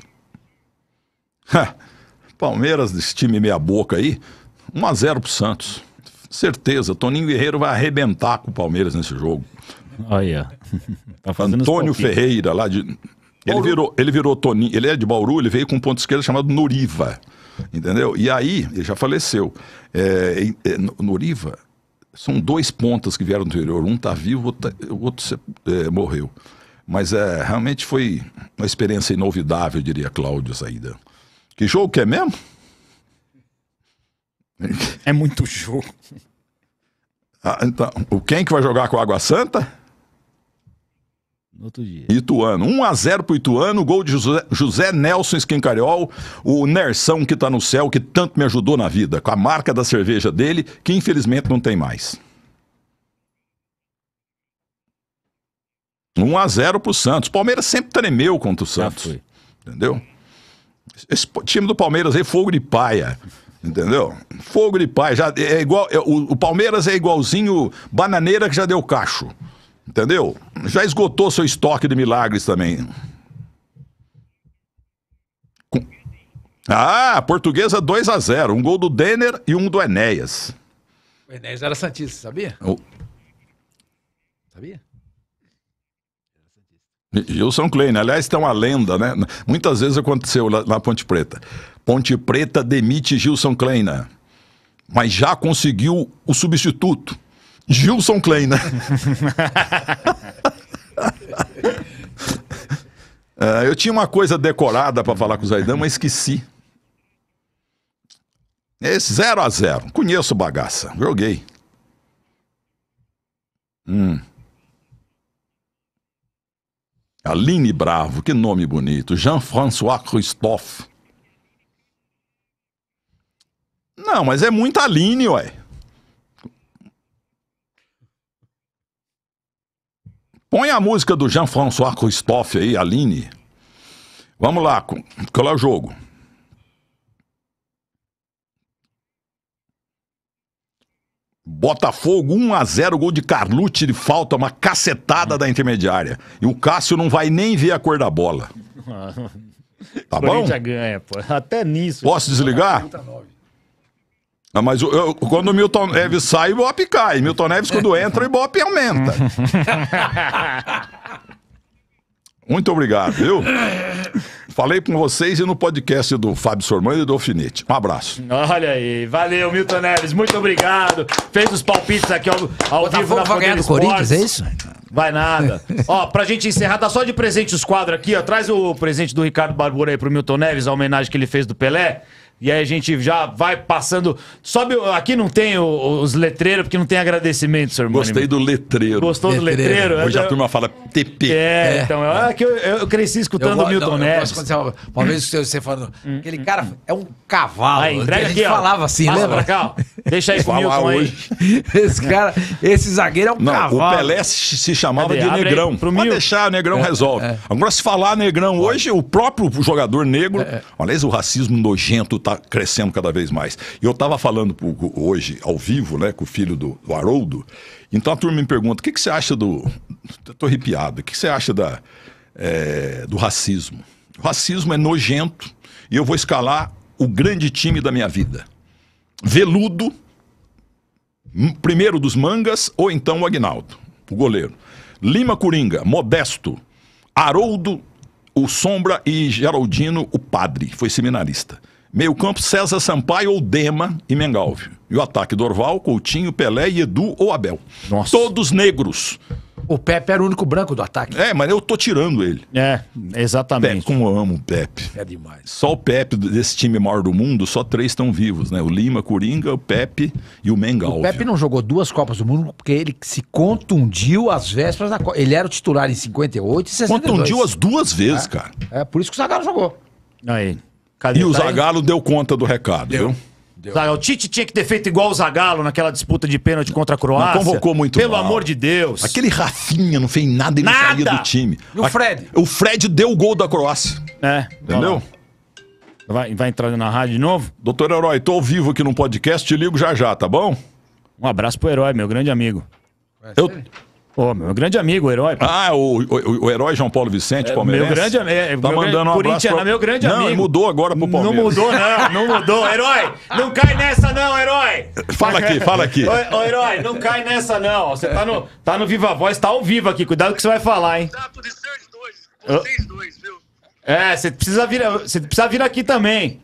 Ha, Palmeiras, desse time meia boca aí, 1 x 0 pro Santos certeza, Toninho Guerreiro vai arrebentar com o Palmeiras nesse jogo. Olha. [LAUGHS] Tá Antônio Ferreira, lá de. Ele virou, ele virou Toninho, ele é de Bauru, ele veio com um ponto esquerdo chamado Noriva. Entendeu? E aí, ele já faleceu. É, é, Noriva, são dois pontas que vieram do interior. Um tá vivo, outro, tá, o outro é, morreu. Mas é, realmente foi uma experiência inovidável, diria Cláudio Saída. Que jogo que é mesmo? É muito jogo. [LAUGHS] Ah, então, quem que vai jogar com a Água Santa? No outro dia. Ituano. 1x0 pro Ituano, gol de José, José Nelson Esquincariol, o Nersão que tá no céu, que tanto me ajudou na vida, com a marca da cerveja dele, que infelizmente não tem mais. 1 a 0 pro Santos. Palmeiras sempre tremeu contra o Santos. Entendeu? Esse time do Palmeiras aí, fogo de paia. Entendeu? Fogo de pai. Já é igual, é, o, o, Palmeiras é igualzinho bananeira que já deu cacho. Entendeu? Já esgotou seu estoque de milagres também. Ah, portuguesa 2 a 0 Um gol do Denner e um do Enéas. O Enéas era Santista, sabia? O... Sabia? Gilson Klein, aliás, tem uma lenda, né? Muitas vezes aconteceu lá na Ponte Preta. Ponte Preta demite Gilson Klein, né? mas já conseguiu o substituto. Gilson Klein, né? [LAUGHS] é, eu tinha uma coisa decorada para falar com o Zaidan, mas esqueci. É esse 0 a 0 Conheço bagaça. Joguei. Hum. Aline Bravo, que nome bonito. Jean-François Christophe. Não, mas é muita Aline, ué. Põe a música do Jean-François Christophe aí, Aline. Vamos lá, qual é o jogo? Botafogo 1 a 0 gol de Carlucci de falta, uma cacetada da intermediária. E o Cássio não vai nem ver a cor da bola. [LAUGHS] Tá bom? ganha, é, pô. Até nisso. Posso desligar? Ah, mas eu, eu, quando o Milton Neves sai, o Ibope cai. Milton Neves, quando entra, o Ibope aumenta. [LAUGHS] Muito obrigado, viu? [LAUGHS] Falei com vocês e no podcast do Fábio Sormani e do Alfinete. Um abraço. Olha aí. Valeu, Milton Neves. Muito obrigado. Fez os palpites aqui ao, ao tá vivo na vai ganhar do Corinthians, é isso? Vai nada. [LAUGHS] ó, pra gente encerrar, tá só de presente os quadros aqui, ó. Traz o presente do Ricardo Barbura aí pro Milton Neves, a homenagem que ele fez do Pelé. E aí a gente já vai passando. Sobe. Aqui não tem os letreiros, porque não tem agradecimento, seu irmão. Gostei do letreiro. Gostou do Letreiro. Hoje a turma fala TP. É, É. então. É. que eu, eu cresci escutando o Milton não, eu gosto você uma vez você, você falando, hum. aquele cara é um cavalo. Aí, entrega a gente aqui, falava assim, Passa lembra? pra cá, ó. Deixa aí com o Milton aí. hoje. [LAUGHS] Esse cara, esse zagueiro é um Não, cavalo. o Pelé se chamava Cadê? de Abre Negrão. pro Pode Milton. deixar, Negrão é, resolve. É. Agora, se falar Negrão hoje, o próprio jogador negro, é, aliás, o racismo nojento tá crescendo cada vez mais. E eu estava falando hoje, ao vivo, né, com o filho do, do Haroldo, então a turma me pergunta, o que, que você acha do... Estou arrepiado. O que, que você acha da, é, do racismo? O racismo é nojento e eu vou escalar o grande time da minha vida. Veludo, primeiro dos mangas, ou então o Agnaldo, o goleiro. Lima Coringa, modesto. Haroldo, o Sombra e Geraldino, o padre, foi seminarista. Meio campo, César Sampaio ou Dema e Mengalvio. E o ataque, Dorval, Coutinho, Pelé e Edu ou Abel. Nossa. Todos negros. O Pepe era o único branco do ataque. É, mas eu tô tirando ele. É, exatamente. Pepe, como eu amo o Pepe. É demais. Só o Pepe desse time maior do mundo, só três estão vivos, né? O Lima, Coringa, o Pepe e o Mengal. O Pepe não jogou duas Copas do Mundo porque ele se contundiu às vésperas da Copa. Ele era o titular em 58 e 62. Contundiu as duas vezes, é? cara. É, por isso que o Zagallo jogou. Aí. Cadê? E o tá Zagallo deu conta do recado, deu. viu? Deu. O Tite tinha que ter feito igual o Zagallo naquela disputa de pênalti contra a Croácia. Não convocou muito Pelo mal. amor de Deus. Aquele Rafinha não fez nada, ele nada. saía do time. E o Fred? O Fred deu o gol da Croácia. É. Entendeu? Vai, vai entrar na rádio de novo? Doutor Herói, tô ao vivo aqui no podcast, te ligo já já, tá bom? Um abraço pro Herói, meu grande amigo. Eu... É Ô, meu grande amigo, o herói. Pô. Ah, o, o, o, herói João Paulo Vicente, é, palmeirense. É, tá meu grande amigo. Tá meu mandando um abraço. Pra... Meu grande não, amigo. mudou agora pro Palmeiras. Não mudou, não. Não mudou. Herói, não cai nessa não, herói. Fala aqui, fala aqui. Ô, herói, não cai nessa não. Você tá no, tá no Viva Voz, tá ao vivo aqui. Cuidado com o que você vai falar, hein. Tá, por isso, dois. Vocês dois, viu? É, você precisa vir, você precisa vir aqui também.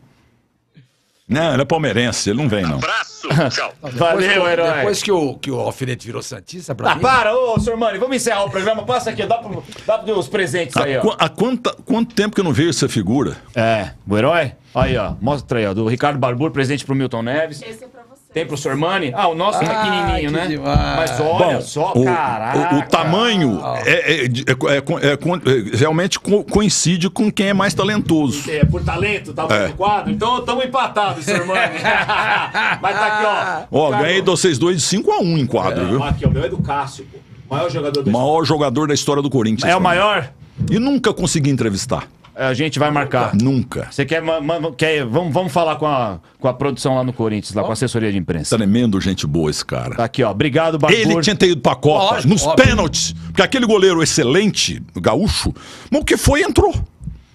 Não, ele é palmeirense, ele não vem, não. Abraço, [LAUGHS] tchau. Valeu, herói. Depois que o, que o alfinete virou Santista, pra ah, mim... para, ô, senhor Mani, vamos encerrar o programa. Passa aqui, dá, pra dar os presentes aí, ó. Há quanto, quanto tempo que eu não vejo essa figura? É, o herói? Aí, ó, mostra aí, ó, do Ricardo Barbur, presente pro Milton Neves. Esse é pra tem pro Sormani? Ah, o nosso é pequenininho, né? Demais. Mas olha Bom, só, o, caraca. O, o tamanho é, é, é, realmente co coincide com quem é mais talentoso. É, por talento, tá é. no quadro? Então estamos empatados, Sormani. Mas tá aqui, ó. Ó, ganhei do vocês dois de 5x1 um em quadro, viu? Aqui, ó, meu é do Cássio, pô. Maior jogador da maior história. jogador da história do Corinthians. É o maior? E nunca consegui entrevistar a gente vai marcar. Nunca. Você quer, quer vamos, vamos falar com a, com a produção lá no Corinthians, lá com a assessoria de imprensa. Tá tremendo gente boa esse cara. Tá aqui, ó. Obrigado, Barbosa. Ele tinha ter ido pra Copa, Lógico, nos óbvio. pênaltis. Porque aquele goleiro excelente, gaúcho, o que foi, entrou.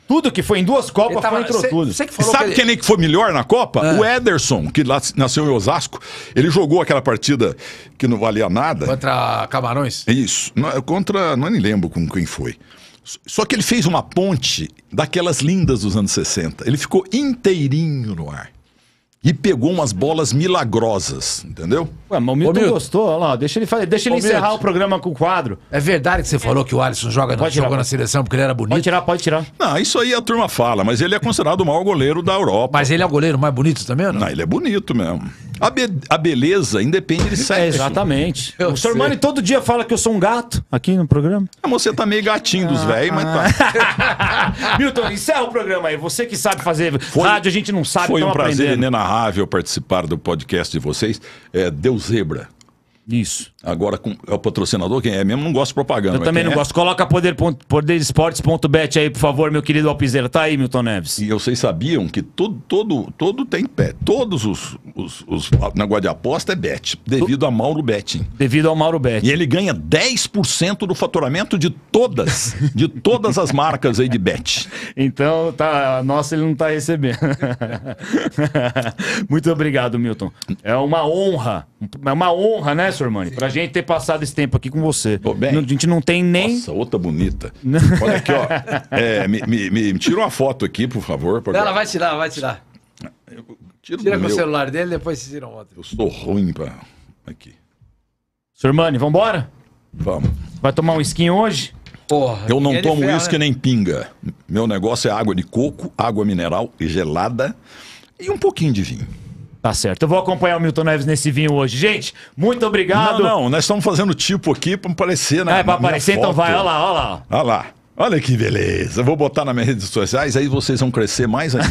Tudo que foi em duas Copas tava, foi entrou cê, tudo. Cê que Sabe que ele... quem é que foi melhor na Copa? É. O Ederson, que lá, nasceu em Osasco. Ele jogou aquela partida que não valia nada. Contra Camarões? Isso. Não, contra. Não nem lembro com quem foi. Só que ele fez uma ponte daquelas lindas dos anos 60. Ele ficou inteirinho no ar. E pegou umas bolas milagrosas, entendeu? Ué, mas o Milton gostou, olha lá, deixa ele, fazer, deixa ele encerrar Milton. o programa com o quadro. É verdade que você falou que o Alisson joga, pode jogou na seleção porque ele era bonito? Pode tirar, pode tirar. Não, isso aí a turma fala, mas ele é considerado o maior goleiro da Europa. Mas ele é o goleiro mais bonito também, não? Não, ele é bonito mesmo. A, be a beleza independe de sexo. É, exatamente. [LAUGHS] Eu o Sormani Mani todo dia fala que eu sou um gato aqui no programa. Ah, você tá meio gatinho dos ah, velhos, mas tá. [LAUGHS] Milton, encerra o programa aí. Você que sabe fazer foi, rádio, a gente não sabe. Foi um prazer aprendendo. inenarrável participar do podcast de vocês. É, deu zebra. Isso. Agora com, é o patrocinador, quem é mesmo, não gosto de propaganda. Eu também não é? gosto. Coloca poder, poderesportes.bet aí, por favor, meu querido Alpizeira. Tá aí, Milton Neves. E vocês sabiam que todo, todo, todo tem pé. Todos os, os, os negócio de aposta é bet, devido a Mauro Betting. Devido ao Mauro Betting. E ele ganha 10% do faturamento de todas, de todas as marcas aí de bet. [LAUGHS] Então, tá, nossa, ele não tá recebendo. [LAUGHS] Muito obrigado, Milton. É uma honra. É uma honra, né? Sormani? Pra gente ter passado esse tempo aqui com você. bem, a gente não tem nem. Nossa, outra bonita. Olha aqui, ó. É, me, me, me, tira uma foto aqui, por favor. Ela vai tirar, vai tirar. tiro tira com meu. o celular dele, depois vocês tiram outra. Eu sou ruim pra. Aqui. Sormani, vambora? Vamos. Vai tomar um esquinho hoje? Porra, eu não é tomo uísque né? nem pinga. Meu negócio é água de coco, água mineral gelada e um pouquinho de vinho. Tá certo. Eu vou acompanhar o Milton Neves nesse vinho hoje. Gente, muito obrigado. Não, não, nós estamos fazendo tipo aqui para aparecer na. É, para aparecer, então foto. então vai, olha lá, olha lá. Olha lá. Olha que beleza. Eu vou botar nas minhas redes sociais, aí vocês vão crescer mais ainda.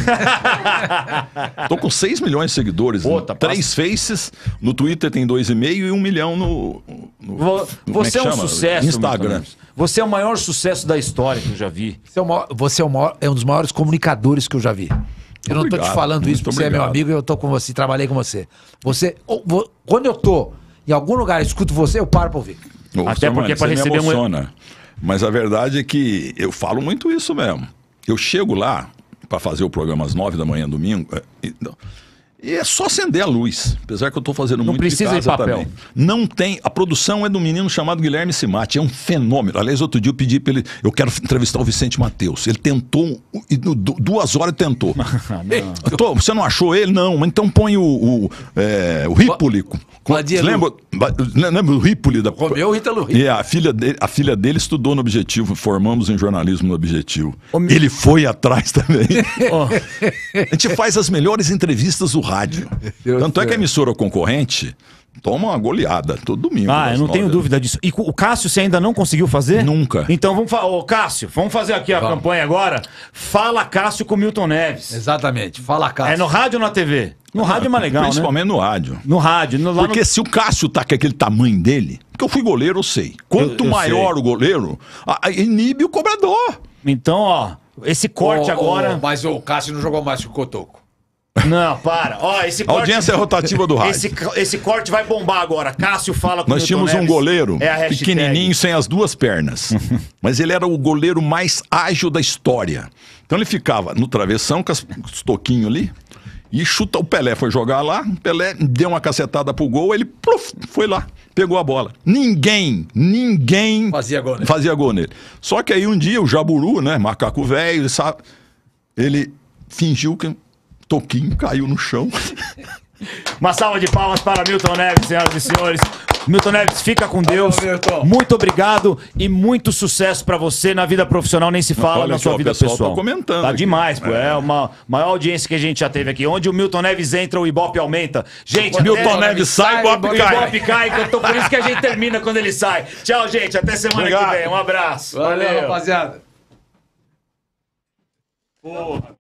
[LAUGHS] Tô com 6 milhões de seguidores. Né? Puta, né? Três faces. No Twitter tem 2,5 e 1 um milhão no. no, é você é, é um sucesso. Instagram. Você é o maior sucesso da história que eu já vi. Você é, maior, você é, maior, é um dos maiores comunicadores que eu já vi. Eu não estou te falando isso porque você é meu amigo e eu estou com você, trabalhei com você. Você, quando eu estou em algum lugar escuto você, eu paro para ouvir. Ouça, Até é porque para receber me emociona. um. Mas a verdade é que eu falo muito isso mesmo. Eu chego lá para fazer o programa às nove da manhã domingo. É, e é só acender a luz, apesar que eu estou fazendo não muito precisa de, de papel. Também. Não tem. A produção é do menino chamado Guilherme Simati, é um fenômeno. Aliás, outro dia eu pedi para ele, eu quero entrevistar o Vicente Matheus. Ele tentou, duas horas tentou. [LAUGHS] Ah, não. Tô, você não achou ele? Não. Então põe o, o, é, o Lembra, lembra o Ripulico Da, Romeu Rítalo a filha, dele, a filha dele estudou no Objetivo, formamos em jornalismo no Objetivo. Ô, ele foi atrás também. oh. [LAUGHS] A gente faz as melhores entrevistas do rádio rádio. [LAUGHS] Deus Tanto Deus. é que a emissora concorrente toma uma goleada todo domingo. Ah, eu não tenho dúvida disso. E o Cássio, você ainda não conseguiu fazer? Nunca. Então vamos falar. Ô, Cássio, vamos fazer aqui a vamos. campanha agora. Fala Cássio com Milton Neves. Exatamente, fala Cássio. É no rádio ou na TV? No rádio é mais legal, né? Principalmente né? no rádio. No rádio. No, Porque no... se o Cássio tá com aquele tamanho dele, porque eu fui goleiro, eu sei. Quanto eu, eu maior sei. o goleiro, inibe o cobrador. Então, ó, esse corte oh, agora... Oh, mas o Cássio não jogou mais que o Cotoco. Não, para. Ó, esse corte, audiência é rotativa do rádio. Esse, esse corte vai bombar agora. Cássio fala com Nós tínhamos um goleiro é pequenininho, sem as duas pernas. [LAUGHS] Mas ele era o goleiro mais ágil da história. Então ele ficava no travessão, com os toquinhos ali, e chuta. O Pelé foi jogar lá, o Pelé deu uma cacetada pro gol, ele pluf, foi lá, pegou a bola. Ninguém, ninguém fazia gol, nele. fazia gol nele. Só que aí um dia o Jaburu, né, macaco velho, sabe, ele fingiu que Toquinho caiu no chão. [LAUGHS] Uma salva de palmas para Milton Neves, senhoras e senhores. Milton Neves, fica com Deus. muito obrigado e muito sucesso para você na vida profissional, nem se fala na sua vida pessoal. pessoal. Tá comentando. Tá demais, pô. É, é. uma maior audiência que a gente já teve aqui. Onde o Milton Neves entra, o Ibope aumenta. Gente, Milton Neves sai, o Ibope cai. O Ibope cai, por isso que a gente termina quando ele sai. Tchau, gente. Até semana que vem. Um abraço. Valeu, Valeu rapaziada. Porra.